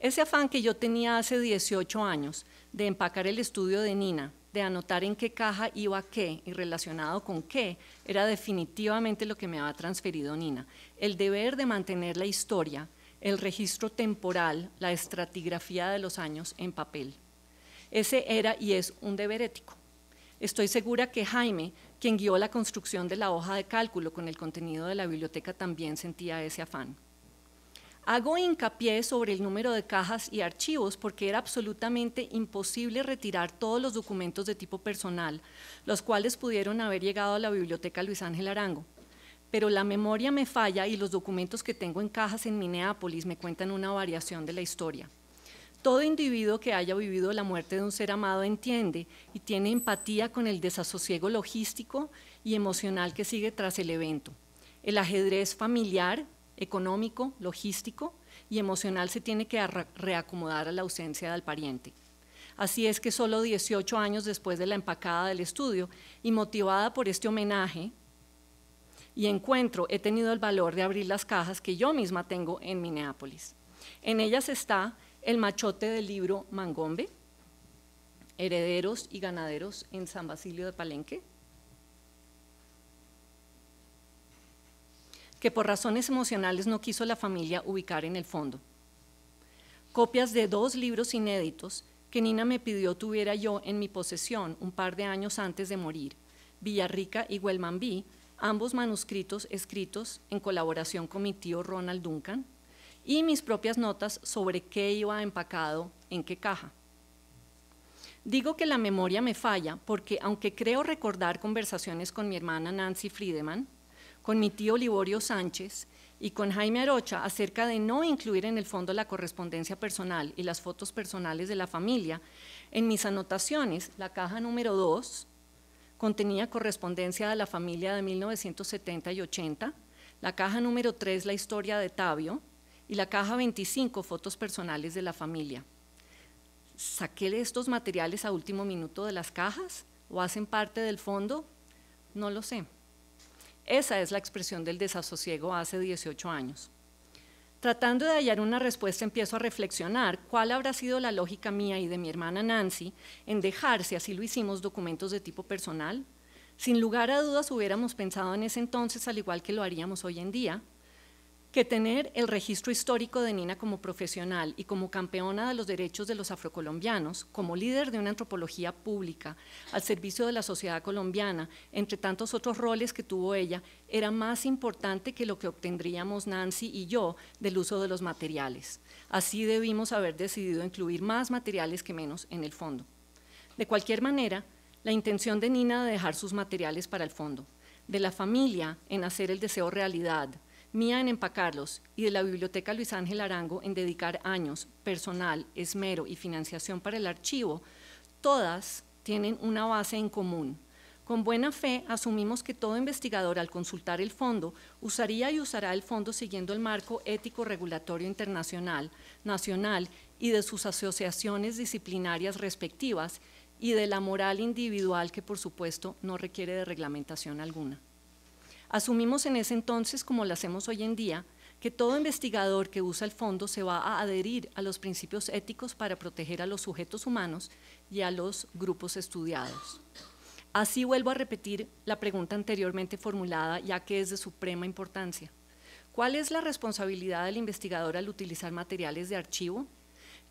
Ese afán que yo tenía hace 18 años de empacar el estudio de Nina, de anotar en qué caja iba qué y relacionado con qué, era definitivamente lo que me había transferido Nina. El deber de mantener la historia, el registro temporal, la estratigrafía de los años en papel. Ese era y es un deber ético. Estoy segura que Jaime, quien guió la construcción de la hoja de cálculo con el contenido de la biblioteca, también sentía ese afán. Hago hincapié sobre el número de cajas y archivos porque era absolutamente imposible retirar todos los documentos de tipo personal, los cuales pudieron haber llegado a la biblioteca Luis Ángel Arango. Pero la memoria me falla y los documentos que tengo en cajas en Minneapolis me cuentan una variación de la historia. Todo individuo que haya vivido la muerte de un ser amado entiende y tiene empatía con el desasosiego logístico y emocional que sigue tras el evento. El ajedrez familiar económico, logístico y emocional se tiene que reacomodar a la ausencia del pariente. Así es que solo 18 años después de la empacada del estudio y motivada por este homenaje y encuentro, he tenido el valor de abrir las cajas que yo misma tengo en Minneapolis. En ellas está el machote del libro Mangombe, Herederos y Ganaderos en San Basilio de Palenque, que por razones emocionales no quiso la familia ubicar en el fondo. Copias de dos libros inéditos que Nina me pidió tuviera yo en mi posesión un par de años antes de morir, Villarrica y B., ambos manuscritos escritos en colaboración con mi tío Ronald Duncan, y mis propias notas sobre qué iba empacado en qué caja. Digo que la memoria me falla porque aunque creo recordar conversaciones con mi hermana Nancy Friedman con mi tío Liborio Sánchez y con Jaime Arocha acerca de no incluir en el fondo la correspondencia personal y las fotos personales de la familia, en mis anotaciones, la caja número 2 contenía correspondencia de la familia de 1970 y 80, la caja número 3 la historia de Tabio y la caja 25 fotos personales de la familia. ¿Saqué estos materiales a último minuto de las cajas o hacen parte del fondo? No lo sé. Esa es la expresión del desasosiego hace 18 años. Tratando de hallar una respuesta, empiezo a reflexionar cuál habrá sido la lógica mía y de mi hermana Nancy en dejar, si así lo hicimos, documentos de tipo personal. Sin lugar a dudas hubiéramos pensado en ese entonces, al igual que lo haríamos hoy en día, que tener el registro histórico de Nina como profesional y como campeona de los derechos de los afrocolombianos, como líder de una antropología pública al servicio de la sociedad colombiana, entre tantos otros roles que tuvo ella, era más importante que lo que obtendríamos Nancy y yo del uso de los materiales. Así debimos haber decidido incluir más materiales que menos en el fondo. De cualquier manera, la intención de Nina de dejar sus materiales para el fondo, de la familia en hacer el deseo realidad, mía en empacarlos y de la Biblioteca Luis Ángel Arango en dedicar años, personal, esmero y financiación para el archivo, todas tienen una base en común. Con buena fe asumimos que todo investigador al consultar el fondo usaría y usará el fondo siguiendo el marco ético regulatorio internacional, nacional y de sus asociaciones disciplinarias respectivas y de la moral individual que por supuesto no requiere de reglamentación alguna. Asumimos en ese entonces, como lo hacemos hoy en día, que todo investigador que usa el fondo se va a adherir a los principios éticos para proteger a los sujetos humanos y a los grupos estudiados. Así vuelvo a repetir la pregunta anteriormente formulada, ya que es de suprema importancia. ¿Cuál es la responsabilidad del investigador al utilizar materiales de archivo?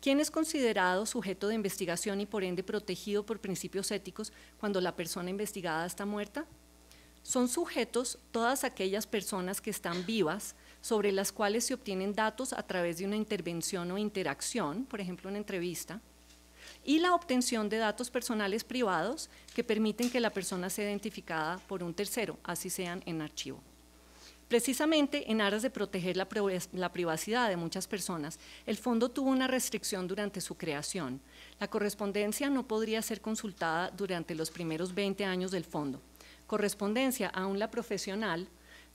¿Quién es considerado sujeto de investigación y por ende protegido por principios éticos cuando la persona investigada está muerta? son sujetos todas aquellas personas que están vivas, sobre las cuales se obtienen datos a través de una intervención o interacción, por ejemplo una entrevista, y la obtención de datos personales privados que permiten que la persona sea identificada por un tercero, así sean en archivo. Precisamente en aras de proteger la, privacidad de muchas personas, el fondo tuvo una restricción durante su creación. La correspondencia no podría ser consultada durante los primeros 20 años del fondo correspondencia, aún la profesional,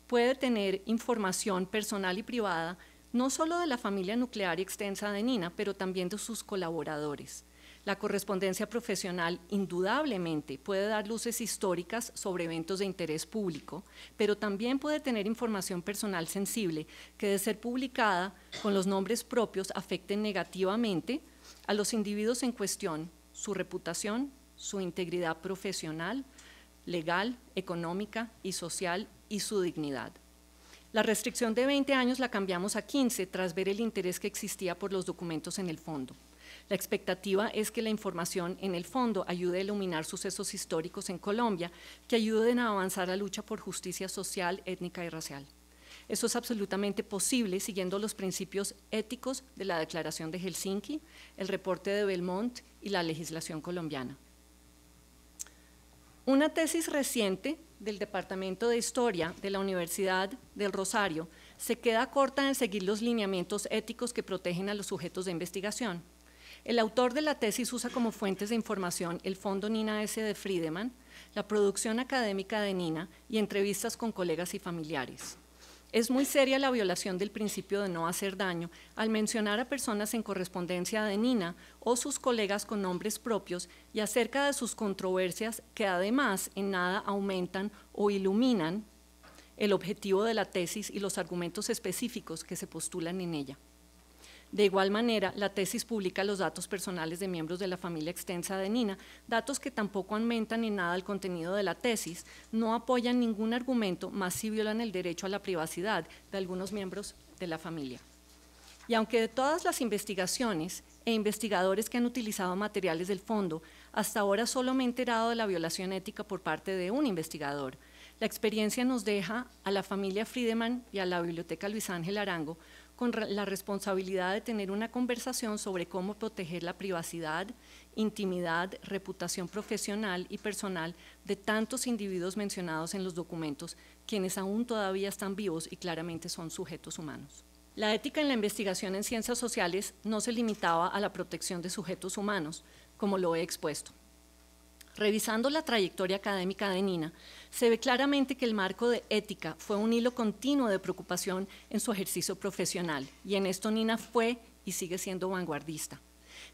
puede tener información personal y privada no solo de la familia nuclear y extensa de Nina, pero también de sus colaboradores. La correspondencia profesional indudablemente puede dar luces históricas sobre eventos de interés público, pero también puede tener información personal sensible que de ser publicada con los nombres propios afecte negativamente a los individuos en cuestión, su reputación, su integridad profesional, legal, económica y social y su dignidad. La restricción de 20 años la cambiamos a 15 tras ver el interés que existía por los documentos en el fondo. La expectativa es que la información en el fondo ayude a iluminar sucesos históricos en Colombia que ayuden a avanzar la lucha por justicia social, étnica y racial. Eso es absolutamente posible siguiendo los principios éticos de la Declaración de Helsinki, el reporte de Belmont y la legislación colombiana. Una tesis reciente del Departamento de Historia de la Universidad del Rosario se queda corta en seguir los lineamientos éticos que protegen a los sujetos de investigación. El autor de la tesis usa como fuentes de información el Fondo Nina S. de Friedemann, la producción académica de Nina y entrevistas con colegas y familiares. Es muy seria la violación del principio de no hacer daño al mencionar a personas en correspondencia de Nina o sus colegas con nombres propios y acerca de sus controversias que además en nada aumentan o iluminan el objetivo de la tesis y los argumentos específicos que se postulan en ella. De igual manera, la tesis publica los datos personales de miembros de la familia extensa de Nina, datos que tampoco aumentan en nada el contenido de la tesis, no apoyan ningún argumento, más si violan el derecho a la privacidad de algunos miembros de la familia. Y aunque de todas las investigaciones e investigadores que han utilizado materiales del fondo, hasta ahora solo me he enterado de la violación ética por parte de un investigador. La experiencia nos deja a la familia Friedemann y a la Biblioteca Luis Ángel Arango con la responsabilidad de tener una conversación sobre cómo proteger la privacidad, intimidad, reputación profesional y personal de tantos individuos mencionados en los documentos, quienes aún todavía están vivos y claramente son sujetos humanos. La ética en la investigación en ciencias sociales no se limitaba a la protección de sujetos humanos, como lo he expuesto. Revisando la trayectoria académica de Nina, se ve claramente que el marco de ética fue un hilo continuo de preocupación en su ejercicio profesional, y en esto Nina fue y sigue siendo vanguardista.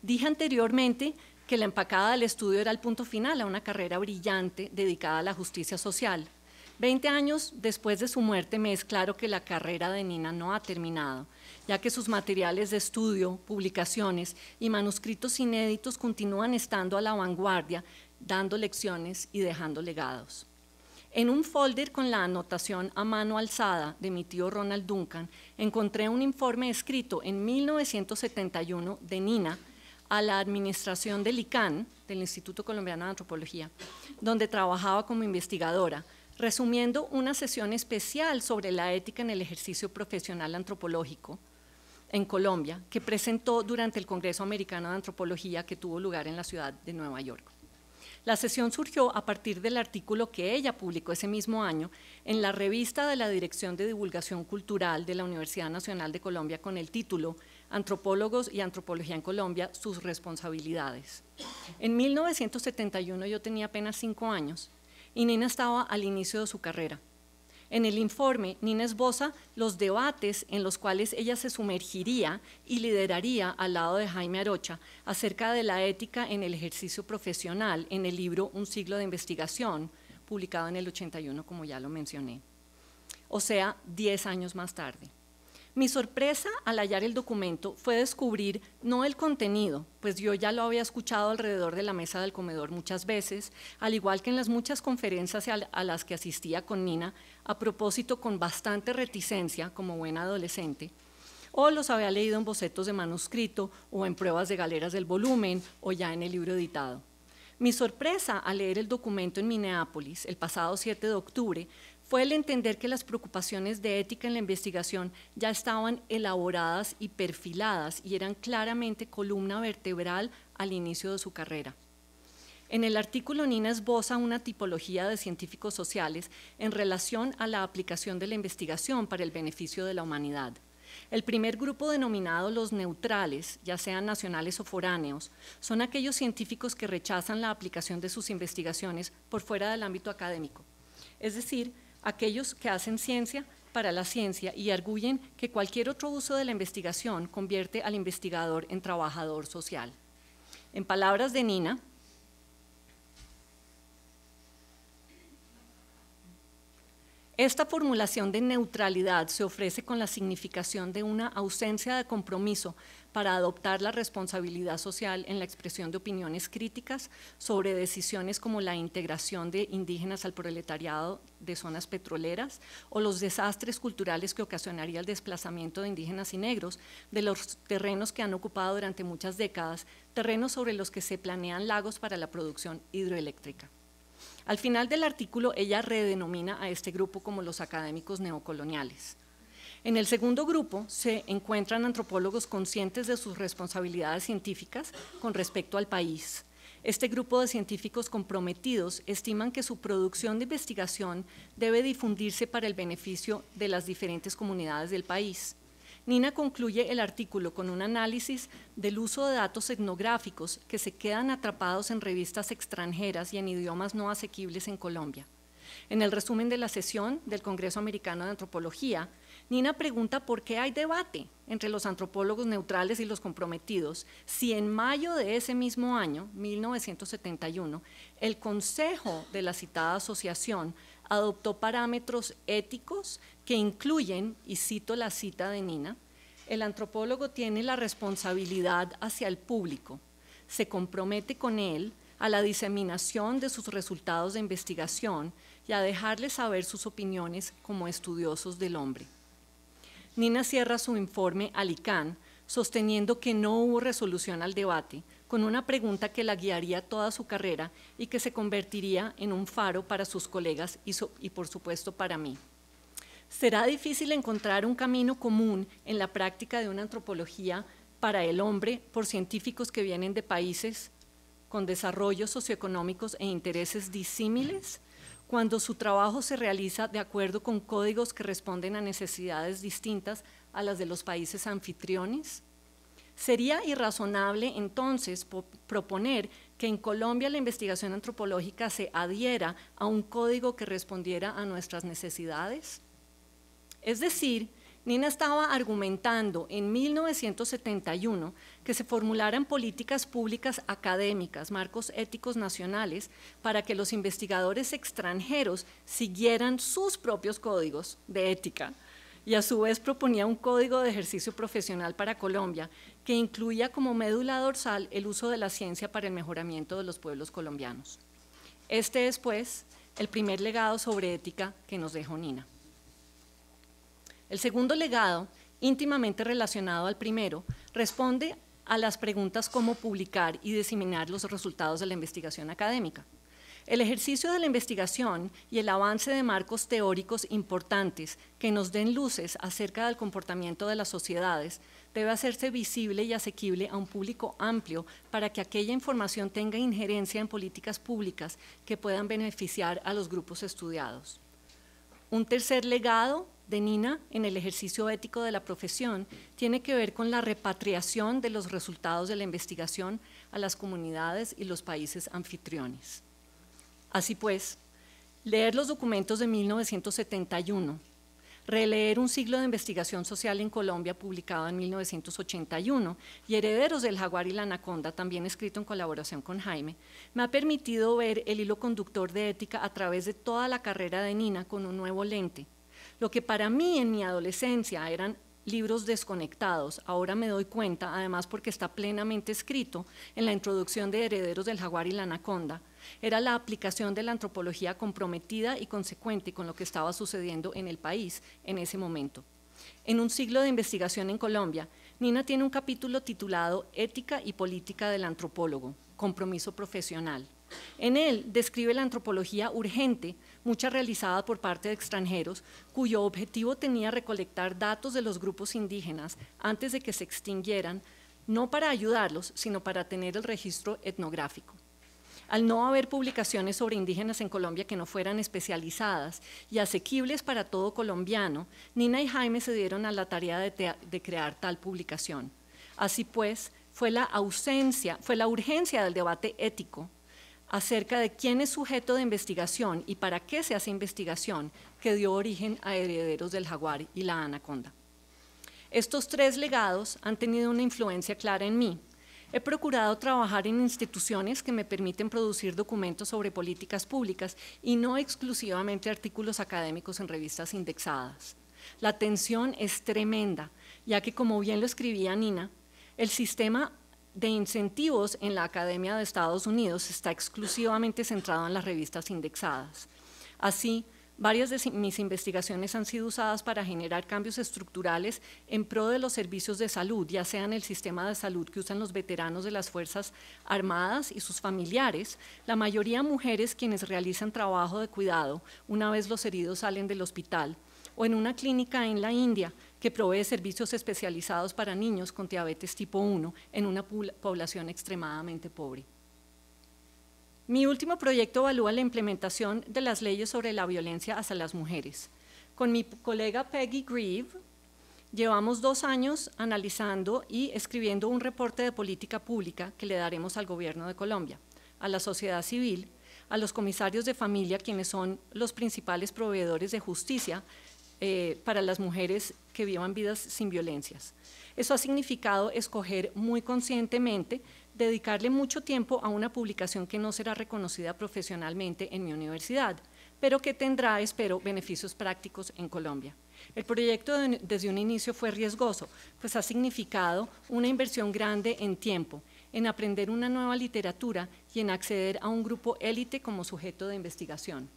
Dije anteriormente que la empacada del estudio era el punto final a una carrera brillante dedicada a la justicia social. Veinte años después de su muerte me es claro que la carrera de Nina no ha terminado, ya que sus materiales de estudio, publicaciones y manuscritos inéditos continúan estando a la vanguardia dando lecciones y dejando legados. En un folder con la anotación a mano alzada de mi tío Ronald Duncan, encontré un informe escrito en 1971 de Nina a la administración del ICANN, del Instituto Colombiano de Antropología, donde trabajaba como investigadora, resumiendo una sesión especial sobre la ética en el ejercicio profesional antropológico en Colombia, que presentó durante el Congreso Americano de Antropología que tuvo lugar en la ciudad de Nueva York. La sesión surgió a partir del artículo que ella publicó ese mismo año en la revista de la Dirección de Divulgación Cultural de la Universidad Nacional de Colombia con el título Antropólogos y Antropología en Colombia, sus responsabilidades. En 1971 yo tenía apenas cinco años y Nina estaba al inicio de su carrera en el informe, Nina esboza los debates en los cuales ella se sumergiría y lideraría al lado de Jaime Arocha acerca de la ética en el ejercicio profesional en el libro Un siglo de investigación, publicado en el 81, como ya lo mencioné. O sea, 10 años más tarde. Mi sorpresa al hallar el documento fue descubrir no el contenido, pues yo ya lo había escuchado alrededor de la mesa del comedor muchas veces, al igual que en las muchas conferencias a las que asistía con Nina, a propósito con bastante reticencia como buena adolescente, o los había leído en bocetos de manuscrito o en pruebas de galeras del volumen o ya en el libro editado. Mi sorpresa al leer el documento en Minneapolis el pasado 7 de octubre fue el entender que las preocupaciones de ética en la investigación ya estaban elaboradas y perfiladas y eran claramente columna vertebral al inicio de su carrera. En el artículo Nina esboza una tipología de científicos sociales en relación a la aplicación de la investigación para el beneficio de la humanidad. El primer grupo denominado los neutrales, ya sean nacionales o foráneos, son aquellos científicos que rechazan la aplicación de sus investigaciones por fuera del ámbito académico. Es decir, aquellos que hacen ciencia para la ciencia y arguyen que cualquier otro uso de la investigación convierte al investigador en trabajador social. En palabras de Nina, Esta formulación de neutralidad se ofrece con la significación de una ausencia de compromiso para adoptar la responsabilidad social en la expresión de opiniones críticas sobre decisiones como la integración de indígenas al proletariado de zonas petroleras o los desastres culturales que ocasionaría el desplazamiento de indígenas y negros de los terrenos que han ocupado durante muchas décadas, terrenos sobre los que se planean lagos para la producción hidroeléctrica. Al final del artículo, ella redenomina a este grupo como los académicos neocoloniales. En el segundo grupo se encuentran antropólogos conscientes de sus responsabilidades científicas con respecto al país. Este grupo de científicos comprometidos estiman que su producción de investigación debe difundirse para el beneficio de las diferentes comunidades del país. Nina concluye el artículo con un análisis del uso de datos etnográficos que se quedan atrapados en revistas extranjeras y en idiomas no asequibles en Colombia. En el resumen de la sesión del Congreso Americano de Antropología, Nina pregunta por qué hay debate entre los antropólogos neutrales y los comprometidos si en mayo de ese mismo año, 1971, el Consejo de la citada asociación adoptó parámetros éticos que incluyen, y cito la cita de Nina, el antropólogo tiene la responsabilidad hacia el público, se compromete con él a la diseminación de sus resultados de investigación y a dejarle saber sus opiniones como estudiosos del hombre. Nina cierra su informe al ICANN sosteniendo que no hubo resolución al debate, con una pregunta que la guiaría toda su carrera y que se convertiría en un faro para sus colegas y, y por supuesto para mí. Será difícil encontrar un camino común en la práctica de una antropología para el hombre por científicos que vienen de países con desarrollos socioeconómicos e intereses disímiles, cuando su trabajo se realiza de acuerdo con códigos que responden a necesidades distintas a las de los países anfitriones? Sería irrazonable entonces proponer que en Colombia la investigación antropológica se adhiera a un código que respondiera a nuestras necesidades. Es decir, Nina estaba argumentando en 1971 que se formularan políticas públicas académicas, marcos éticos nacionales, para que los investigadores extranjeros siguieran sus propios códigos de ética y a su vez proponía un código de ejercicio profesional para Colombia que incluía como médula dorsal el uso de la ciencia para el mejoramiento de los pueblos colombianos. Este es, pues, el primer legado sobre ética que nos dejó Nina. El segundo legado, íntimamente relacionado al primero, responde a las preguntas cómo publicar y diseminar los resultados de la investigación académica. El ejercicio de la investigación y el avance de marcos teóricos importantes que nos den luces acerca del comportamiento de las sociedades debe hacerse visible y asequible a un público amplio para que aquella información tenga injerencia en políticas públicas que puedan beneficiar a los grupos estudiados. Un tercer legado de Nina en el ejercicio ético de la profesión tiene que ver con la repatriación de los resultados de la investigación a las comunidades y los países anfitriones. Así pues, leer los documentos de 1971, releer un siglo de investigación social en Colombia publicado en 1981 y Herederos del Jaguar y la Anaconda, también escrito en colaboración con Jaime, me ha permitido ver el hilo conductor de ética a través de toda la carrera de Nina con un nuevo lente, lo que para mí en mi adolescencia eran libros desconectados, ahora me doy cuenta, además porque está plenamente escrito en la introducción de Herederos del Jaguar y la Anaconda, era la aplicación de la antropología comprometida y consecuente con lo que estaba sucediendo en el país en ese momento. En un siglo de investigación en Colombia, Nina tiene un capítulo titulado Ética y Política del Antropólogo, Compromiso Profesional, en él describe la antropología urgente, mucha realizada por parte de extranjeros, cuyo objetivo tenía recolectar datos de los grupos indígenas antes de que se extinguieran, no para ayudarlos, sino para tener el registro etnográfico. Al no haber publicaciones sobre indígenas en Colombia que no fueran especializadas y asequibles para todo colombiano, Nina y Jaime se dieron a la tarea de, de crear tal publicación. Así pues, fue la ausencia, fue la urgencia del debate ético acerca de quién es sujeto de investigación y para qué se hace investigación que dio origen a Herederos del Jaguar y la Anaconda. Estos tres legados han tenido una influencia clara en mí. He procurado trabajar en instituciones que me permiten producir documentos sobre políticas públicas y no exclusivamente artículos académicos en revistas indexadas. La tensión es tremenda, ya que como bien lo escribía Nina, el sistema de incentivos en la Academia de Estados Unidos está exclusivamente centrado en las revistas indexadas. Así, varias de mis investigaciones han sido usadas para generar cambios estructurales en pro de los servicios de salud, ya sean el sistema de salud que usan los veteranos de las Fuerzas Armadas y sus familiares, la mayoría mujeres quienes realizan trabajo de cuidado una vez los heridos salen del hospital, o en una clínica en la India que provee servicios especializados para niños con diabetes tipo 1 en una población extremadamente pobre. Mi último proyecto evalúa la implementación de las leyes sobre la violencia hacia las mujeres. Con mi colega Peggy Grieve, llevamos dos años analizando y escribiendo un reporte de política pública que le daremos al gobierno de Colombia, a la sociedad civil, a los comisarios de familia, quienes son los principales proveedores de justicia eh, para las mujeres que vivan vidas sin violencias. Eso ha significado escoger muy conscientemente dedicarle mucho tiempo a una publicación que no será reconocida profesionalmente en mi universidad, pero que tendrá, espero, beneficios prácticos en Colombia. El proyecto desde un inicio fue riesgoso, pues ha significado una inversión grande en tiempo, en aprender una nueva literatura y en acceder a un grupo élite como sujeto de investigación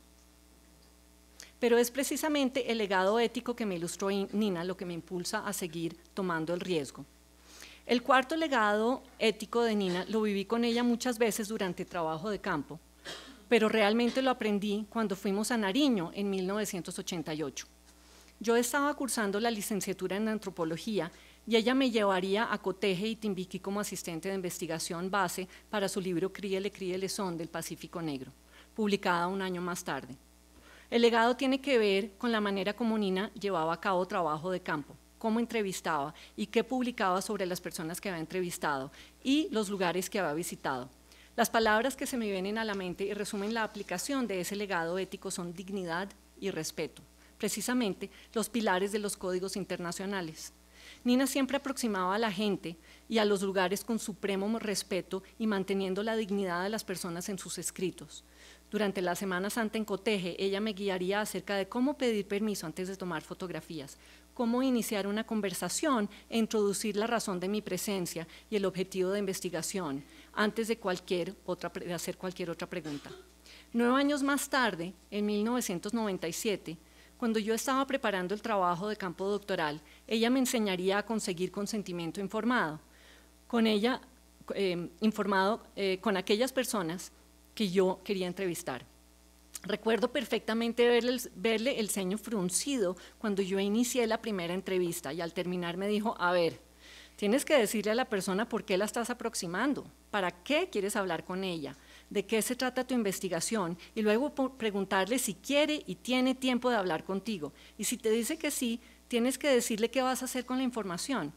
pero es precisamente el legado ético que me ilustró Nina lo que me impulsa a seguir tomando el riesgo. El cuarto legado ético de Nina lo viví con ella muchas veces durante trabajo de campo, pero realmente lo aprendí cuando fuimos a Nariño en 1988. Yo estaba cursando la licenciatura en antropología y ella me llevaría a Coteje y Timbiqui como asistente de investigación base para su libro Críele, Críele Son del Pacífico Negro, publicada un año más tarde. El legado tiene que ver con la manera como Nina llevaba a cabo trabajo de campo, cómo entrevistaba y qué publicaba sobre las personas que había entrevistado y los lugares que había visitado. Las palabras que se me vienen a la mente y resumen la aplicación de ese legado ético son dignidad y respeto, precisamente los pilares de los códigos internacionales. Nina siempre aproximaba a la gente y a los lugares con supremo respeto y manteniendo la dignidad de las personas en sus escritos. Durante la Semana Santa en Coteje, ella me guiaría acerca de cómo pedir permiso antes de tomar fotografías, cómo iniciar una conversación e introducir la razón de mi presencia y el objetivo de investigación antes de, cualquier otra, hacer cualquier otra pregunta. Nueve años más tarde, en 1997, cuando yo estaba preparando el trabajo de campo doctoral, ella me enseñaría a conseguir consentimiento informado. Con ella, eh, informado eh, con aquellas personas que yo quería entrevistar. Recuerdo perfectamente verle, el ceño fruncido cuando yo inicié la primera entrevista y al terminar me dijo, a ver, tienes que decirle a la persona por qué la estás aproximando, para qué quieres hablar con ella, de qué se trata tu investigación y luego preguntarle si quiere y tiene tiempo de hablar contigo. Y si te dice que sí, tienes que decirle qué vas a hacer con la información.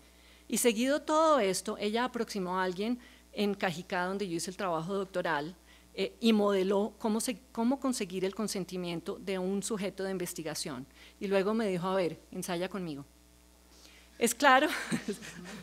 Y seguido todo esto, ella aproximó a alguien en Cajicá, donde yo hice el trabajo doctoral, eh, y modeló cómo, conseguir el consentimiento de un sujeto de investigación. Y luego me dijo, a ver, ensaya conmigo. Es claro,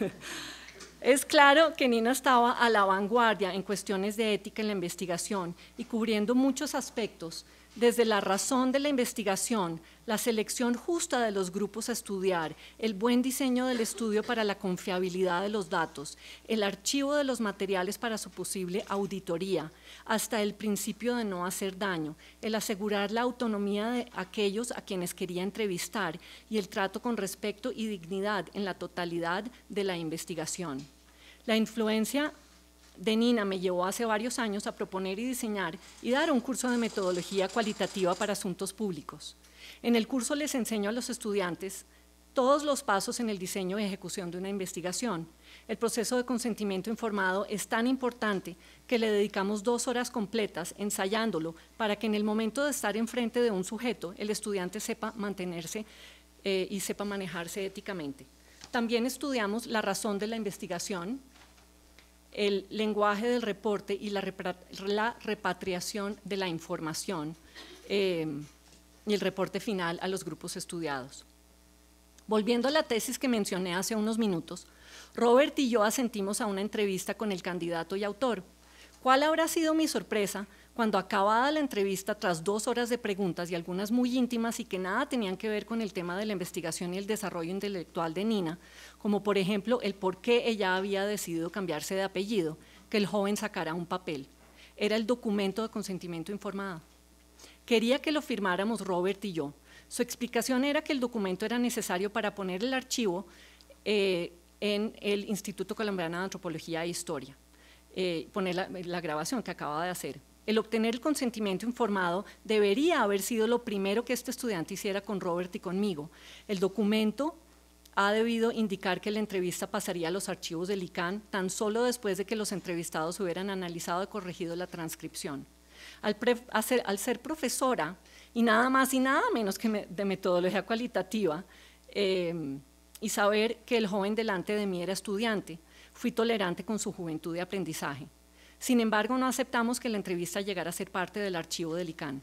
es claro que Nina estaba a la vanguardia en cuestiones de ética en la investigación y cubriendo muchos aspectos, desde la razón de la investigación la selección justa de los grupos a estudiar, el buen diseño del estudio para la confiabilidad de los datos, el archivo de los materiales para su posible auditoría, hasta el principio de no hacer daño, el asegurar la autonomía de aquellos a quienes quería entrevistar y el trato con respeto y dignidad en la totalidad de la investigación. La influencia de Nina me llevó hace varios años a proponer y diseñar y dar un curso de metodología cualitativa para asuntos públicos. En el curso les enseño a los estudiantes todos los pasos en el diseño y ejecución de una investigación. El proceso de consentimiento informado es tan importante que le dedicamos dos horas completas ensayándolo para que en el momento de estar enfrente de un sujeto el estudiante sepa mantenerse eh, y sepa manejarse éticamente. También estudiamos la razón de la investigación, el lenguaje del reporte y la, repatriación de la información. Eh, y el reporte final a los grupos estudiados. Volviendo a la tesis que mencioné hace unos minutos, Robert y yo asentimos a una entrevista con el candidato y autor. ¿Cuál habrá sido mi sorpresa cuando acabada la entrevista, tras dos horas de preguntas y algunas muy íntimas y que nada tenían que ver con el tema de la investigación y el desarrollo intelectual de Nina, como por ejemplo el por qué ella había decidido cambiarse de apellido, que el joven sacara un papel? Era el documento de consentimiento informado. Quería que lo firmáramos Robert y yo. Su explicación era que el documento era necesario para poner el archivo eh, en el Instituto Colombiano de Antropología e Historia, eh, poner la, la grabación que acababa de hacer. El obtener el consentimiento informado debería haber sido lo primero que este estudiante hiciera con Robert y conmigo. El documento ha debido indicar que la entrevista pasaría a los archivos del ICANN tan solo después de que los entrevistados hubieran analizado y corregido la transcripción al, ser profesora y nada más y nada menos que de metodología cualitativa em, y saber que el joven delante de mí era estudiante, fui tolerante con su juventud de aprendizaje. Sin embargo, no aceptamos que la entrevista llegara a ser parte del archivo del ICANN.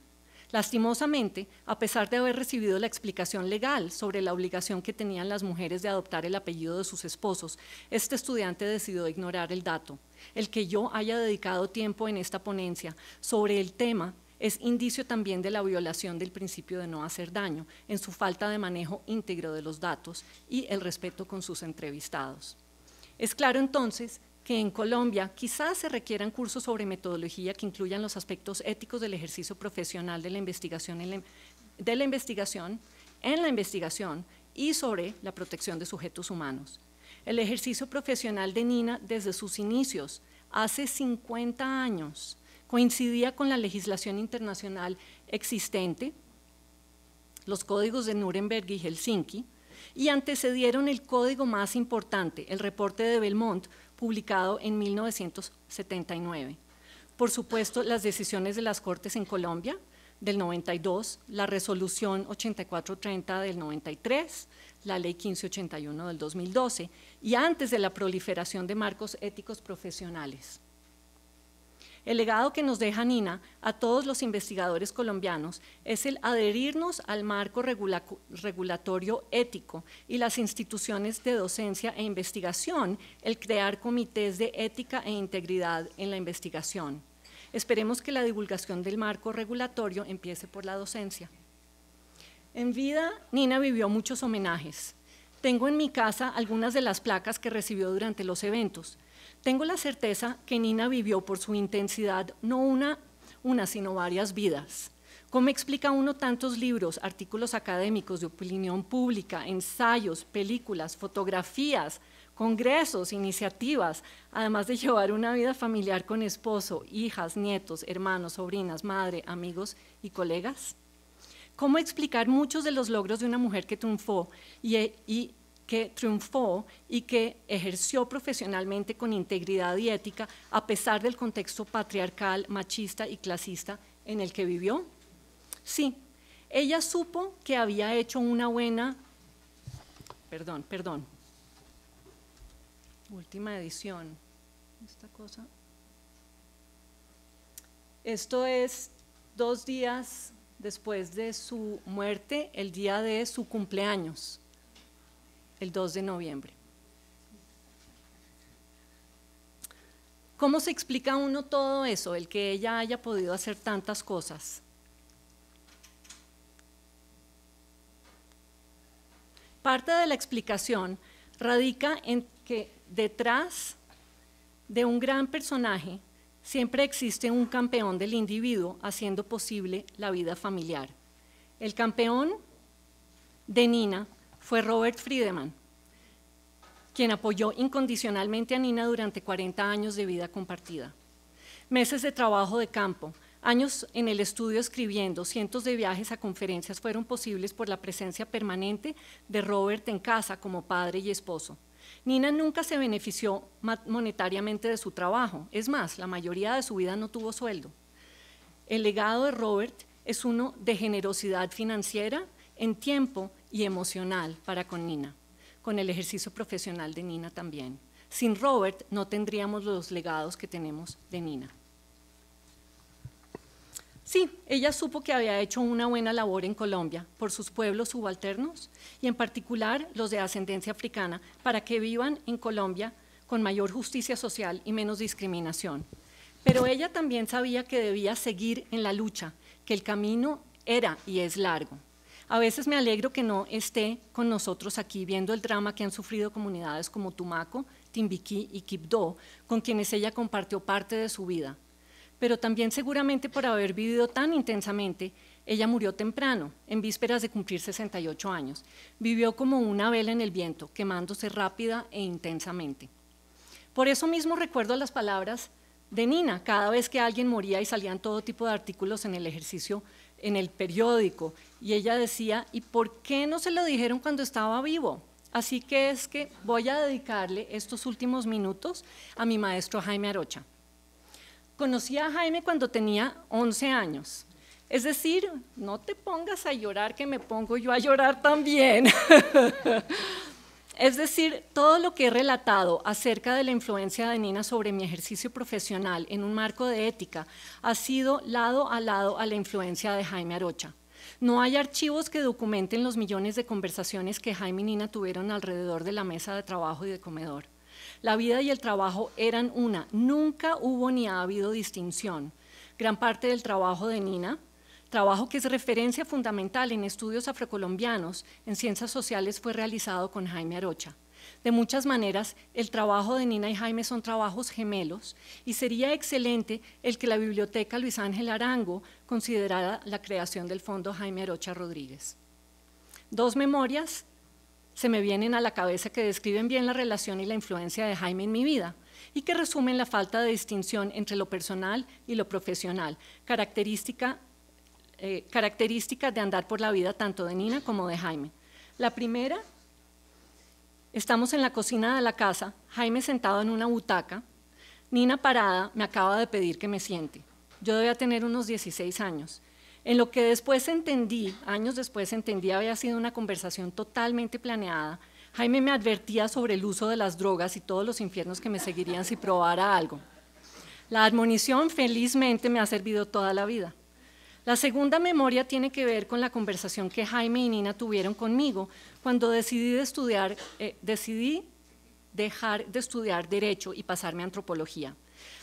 Lastimosamente, a pesar de haber recibido la explicación legal sobre la obligación que tenían las mujeres de adoptar el apellido de sus esposos, este estudiante decidió ignorar el dato. El que yo haya dedicado tiempo en esta ponencia sobre el tema es indicio también de la violación del principio de no hacer daño, en su falta de manejo íntegro de los datos y el respeto con sus entrevistados. Es claro entonces que en Colombia quizás se requieran cursos sobre metodología que incluyan los aspectos éticos del ejercicio profesional de la investigación, en la, de la investigación, en la investigación y sobre la protección de sujetos humanos. El ejercicio profesional de Nina desde sus inicios, hace 50 años, coincidía con la legislación internacional existente, los códigos de Nuremberg y Helsinki, y antecedieron el código más importante, el reporte de Belmont, publicado en 1979. Por supuesto, las decisiones de las Cortes en Colombia del 92, la resolución 8430 del 93, la ley 1581 del 2012 y antes de la proliferación de marcos éticos profesionales. El legado que nos deja Nina a todos los investigadores colombianos es el adherirnos al marco regulatorio ético y las instituciones de docencia e investigación, el crear comités de ética e integridad en la investigación. Esperemos que la divulgación del marco regulatorio empiece por la docencia. En vida, Nina vivió muchos homenajes. Tengo en mi casa algunas de las placas que recibió durante los eventos. Tengo la certeza que Nina vivió por su intensidad no una, una sino varias vidas. ¿Cómo explica uno tantos libros, artículos académicos de opinión pública, ensayos, películas, fotografías, congresos, iniciativas, además de llevar una vida familiar con esposo, hijas, nietos, hermanos, sobrinas, madre, amigos y colegas? ¿Cómo explicar muchos de los logros de una mujer que triunfó y que triunfó y que ejerció profesionalmente con integridad y ética a pesar del contexto patriarcal, machista y clasista en el que vivió? Sí, ella supo que había hecho una buena... Perdón, perdón. Última edición. Esta cosa. Esto es dos días después de su muerte, el día de su cumpleaños el 2 de noviembre. ¿Cómo se explica uno todo eso, el que ella haya podido hacer tantas cosas? Parte de la explicación radica en que detrás de un gran personaje siempre existe un campeón del individuo haciendo posible la vida familiar. El campeón de Nina fue Robert Friedemann, quien apoyó incondicionalmente a Nina durante 40 años de vida compartida. Meses de trabajo de campo, años en el estudio escribiendo, cientos de viajes a conferencias fueron posibles por la presencia permanente de Robert en casa como padre y esposo. Nina nunca se benefició monetariamente de su trabajo, es más, la mayoría de su vida no tuvo sueldo. El legado de Robert es uno de generosidad financiera en tiempo y emocional para con Nina, con el ejercicio profesional de Nina también. Sin Robert no tendríamos los legados que tenemos de Nina. Sí, ella supo que había hecho una buena labor en Colombia por sus pueblos subalternos y en particular los de ascendencia africana para que vivan en Colombia con mayor justicia social y menos discriminación. Pero ella también sabía que debía seguir en la lucha, que el camino era y es largo. A veces me alegro que no esté con nosotros aquí viendo el drama que han sufrido comunidades como Tumaco, Timbiquí y Quibdó, con quienes ella compartió parte de su vida. Pero también seguramente por haber vivido tan intensamente, ella murió temprano, en vísperas de cumplir 68 años. Vivió como una vela en el viento, quemándose rápida e intensamente. Por eso mismo recuerdo las palabras de Nina cada vez que alguien moría y salían todo tipo de artículos en el ejercicio en el periódico, y ella decía, ¿y por qué no se lo dijeron cuando estaba vivo? Así que es que voy a dedicarle estos últimos minutos a mi maestro Jaime Arocha. Conocí a Jaime cuando tenía 11 años. Es decir, no te pongas a llorar que me pongo yo a llorar también. Es decir, todo lo que he relatado acerca de la influencia de Nina sobre mi ejercicio profesional en un marco de ética ha sido lado a lado a la influencia de Jaime Arocha. No hay archivos que documenten los millones de conversaciones que Jaime y Nina tuvieron alrededor de la mesa de trabajo y de comedor. La vida y el trabajo eran una, nunca hubo ni ha habido distinción. Gran parte del trabajo de Nina, Trabajo que es referencia fundamental en estudios afrocolombianos en ciencias sociales fue realizado con Jaime Arocha. De muchas maneras, el trabajo de Nina y Jaime son trabajos gemelos y sería excelente el que la Biblioteca Luis Ángel Arango considerara la creación del Fondo Jaime Arocha Rodríguez. Dos memorias se me vienen a la cabeza que describen bien la relación y la influencia de Jaime en mi vida y que resumen la falta de distinción entre lo personal y lo profesional, característica eh, características de andar por la vida tanto de Nina como de Jaime. La primera, estamos en la cocina de la casa, Jaime sentado en una butaca, Nina parada me acaba de pedir que me siente. Yo debía tener unos 16 años. En lo que después entendí, años después entendí, había sido una conversación totalmente planeada. Jaime me advertía sobre el uso de las drogas y todos los infiernos que me seguirían si probara algo. La admonición felizmente me ha servido toda la vida. La segunda memoria tiene que ver con la conversación que Jaime y Nina tuvieron conmigo cuando decidí, eh, decidí dejar de estudiar derecho y pasarme a antropología.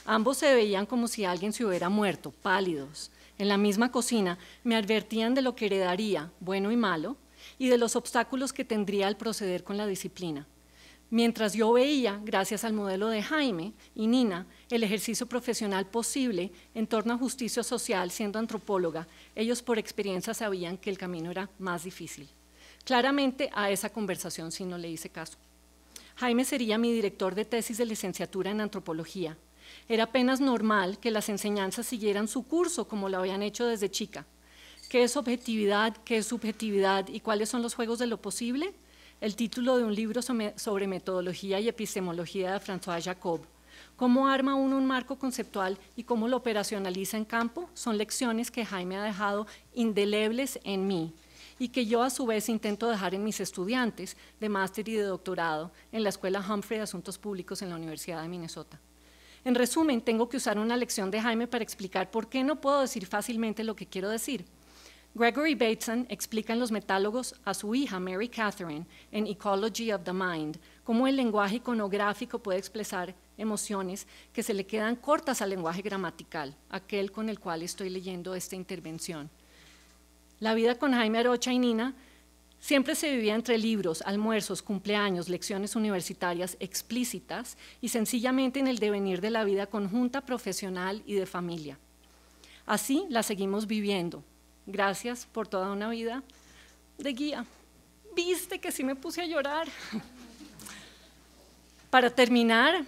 Ambos se veían como si alguien se hubiera muerto, pálidos. En la misma cocina me advertían de lo que heredaría, bueno y malo, y de los obstáculos que tendría al proceder con la disciplina. Mientras yo veía, gracias al modelo de Jaime y Nina, el ejercicio profesional posible en torno a justicia social siendo antropóloga, ellos por experiencia sabían que el camino era más difícil. Claramente a esa conversación sí no le hice caso. Jaime sería mi director de tesis de licenciatura en antropología. Era apenas normal que las enseñanzas siguieran su curso como lo habían hecho desde chica. ¿Qué es objetividad? ¿Qué es subjetividad? ¿Y cuáles son los juegos de lo posible? el título de un libro sobre metodología y epistemología de François Jacob. Cómo arma uno un marco conceptual y cómo lo operacionaliza en campo son lecciones que Jaime ha dejado indelebles en mí y que yo a su vez intento dejar en mis estudiantes de máster y de doctorado en la Escuela Humphrey de Asuntos Públicos en la Universidad de Minnesota. En resumen, tengo que usar una lección de Jaime para explicar por qué no puedo decir fácilmente lo que quiero decir. Gregory Bateson explica en Los Metálogos a su hija Mary Catherine en Ecology of the Mind cómo el lenguaje iconográfico puede expresar emociones que se le quedan cortas al lenguaje gramatical, aquel con el cual estoy leyendo esta intervención. La vida con Jaime Arocha y Nina siempre se vivía entre libros, almuerzos, cumpleaños, lecciones universitarias explícitas y sencillamente en el devenir de la vida conjunta profesional y de familia. Así la seguimos viviendo, Gracias por toda una vida de guía. Viste que sí me puse a llorar. Para terminar,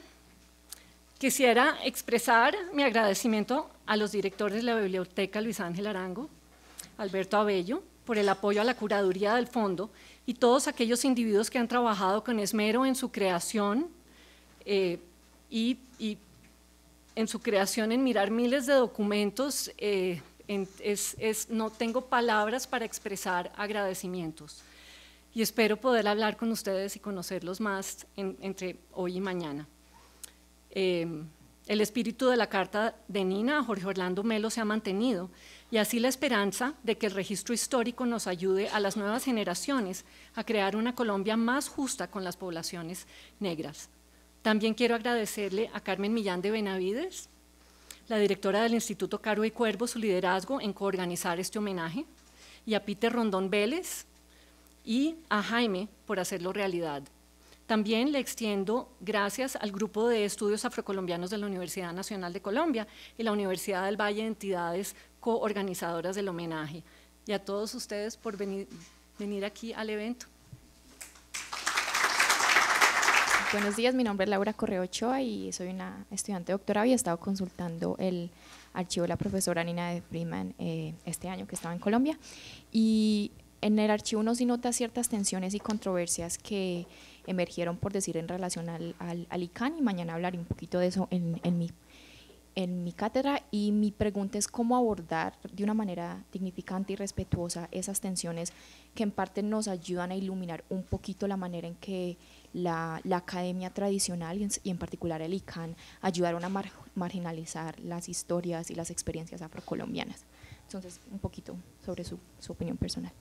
quisiera expresar mi agradecimiento a los directores de la Biblioteca Luis Ángel Arango, Alberto Abello, por el apoyo a la curaduría del fondo y todos aquellos individuos que han trabajado con esmero en su creación eh, y, en su creación en mirar miles de documentos eh, no tengo palabras para expresar agradecimientos. Y espero poder hablar con ustedes y conocerlos más entre hoy y mañana. Em, el espíritu de la carta de Nina a Jorge Orlando Melo se ha mantenido y así la esperanza de que el registro histórico nos ayude a las nuevas generaciones a crear una Colombia más justa con las poblaciones negras. También quiero agradecerle a Carmen Millán de Benavides, la directora del Instituto Caro y Cuervo, su liderazgo en coorganizar este homenaje, y a Peter Rondón Vélez y a Jaime por hacerlo realidad. También le extiendo gracias al Grupo de Estudios Afrocolombianos de la Universidad Nacional de Colombia y la Universidad del Valle, entidades coorganizadoras del homenaje. Y a todos ustedes por venir aquí al evento. Buenos días, mi nombre es Laura Correo Ochoa y soy una estudiante doctora y estado consultando el archivo de la profesora Nina de Freeman eh, este año que estaba en Colombia. Y en el archivo uno sí nota ciertas tensiones y controversias que emergieron, por decir, en relación al, ICANN y mañana hablaré un poquito de eso en, mi, en mi cátedra y mi pregunta es cómo abordar de una manera dignificante y respetuosa esas tensiones que en parte nos ayudan a iluminar un poquito la manera en que la, academia tradicional y en, particular el ICANN ayudaron a marginalizar las historias y las experiencias afrocolombianas. Entonces, un poquito sobre su, opinión personal.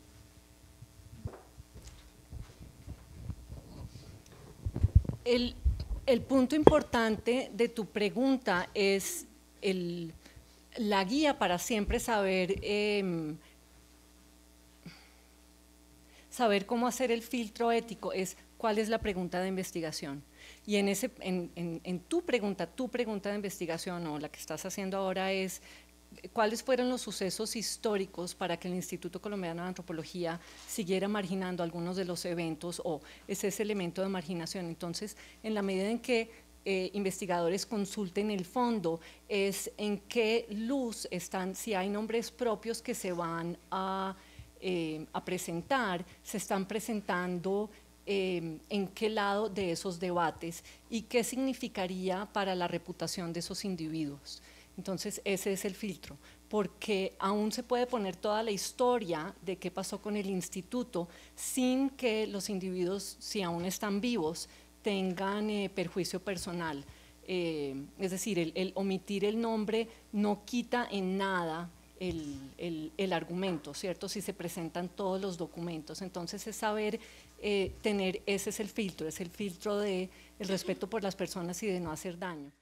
El, punto importante de tu pregunta es la guía para siempre saber, em, saber cómo hacer el filtro ético, es cuál es la pregunta de investigación. Y en, ese, en, tu pregunta, tu pregunta de investigación o la que estás haciendo ahora es cuáles fueron los sucesos históricos para que el Instituto Colombiano de Antropología siguiera marginando algunos de los eventos o es ese elemento de marginación. Entonces, en la medida en que eh, investigadores consulten el fondo, es en qué luz están, si hay nombres propios que se van a, eh, a presentar, se están presentando Em, en qué lado de esos debates y qué significaría para la reputación de esos individuos. Entonces, ese es el filtro, porque aún se puede poner toda la historia de qué pasó con el instituto sin que los individuos, si aún están vivos, tengan eh, perjuicio personal. Em, es decir, el, omitir el nombre no quita en nada el, el, argumento, ¿cierto? Si se presentan todos los documentos. Entonces es saber eh, tener, ese es el filtro, es el filtro de el respeto por las personas y de no hacer daño.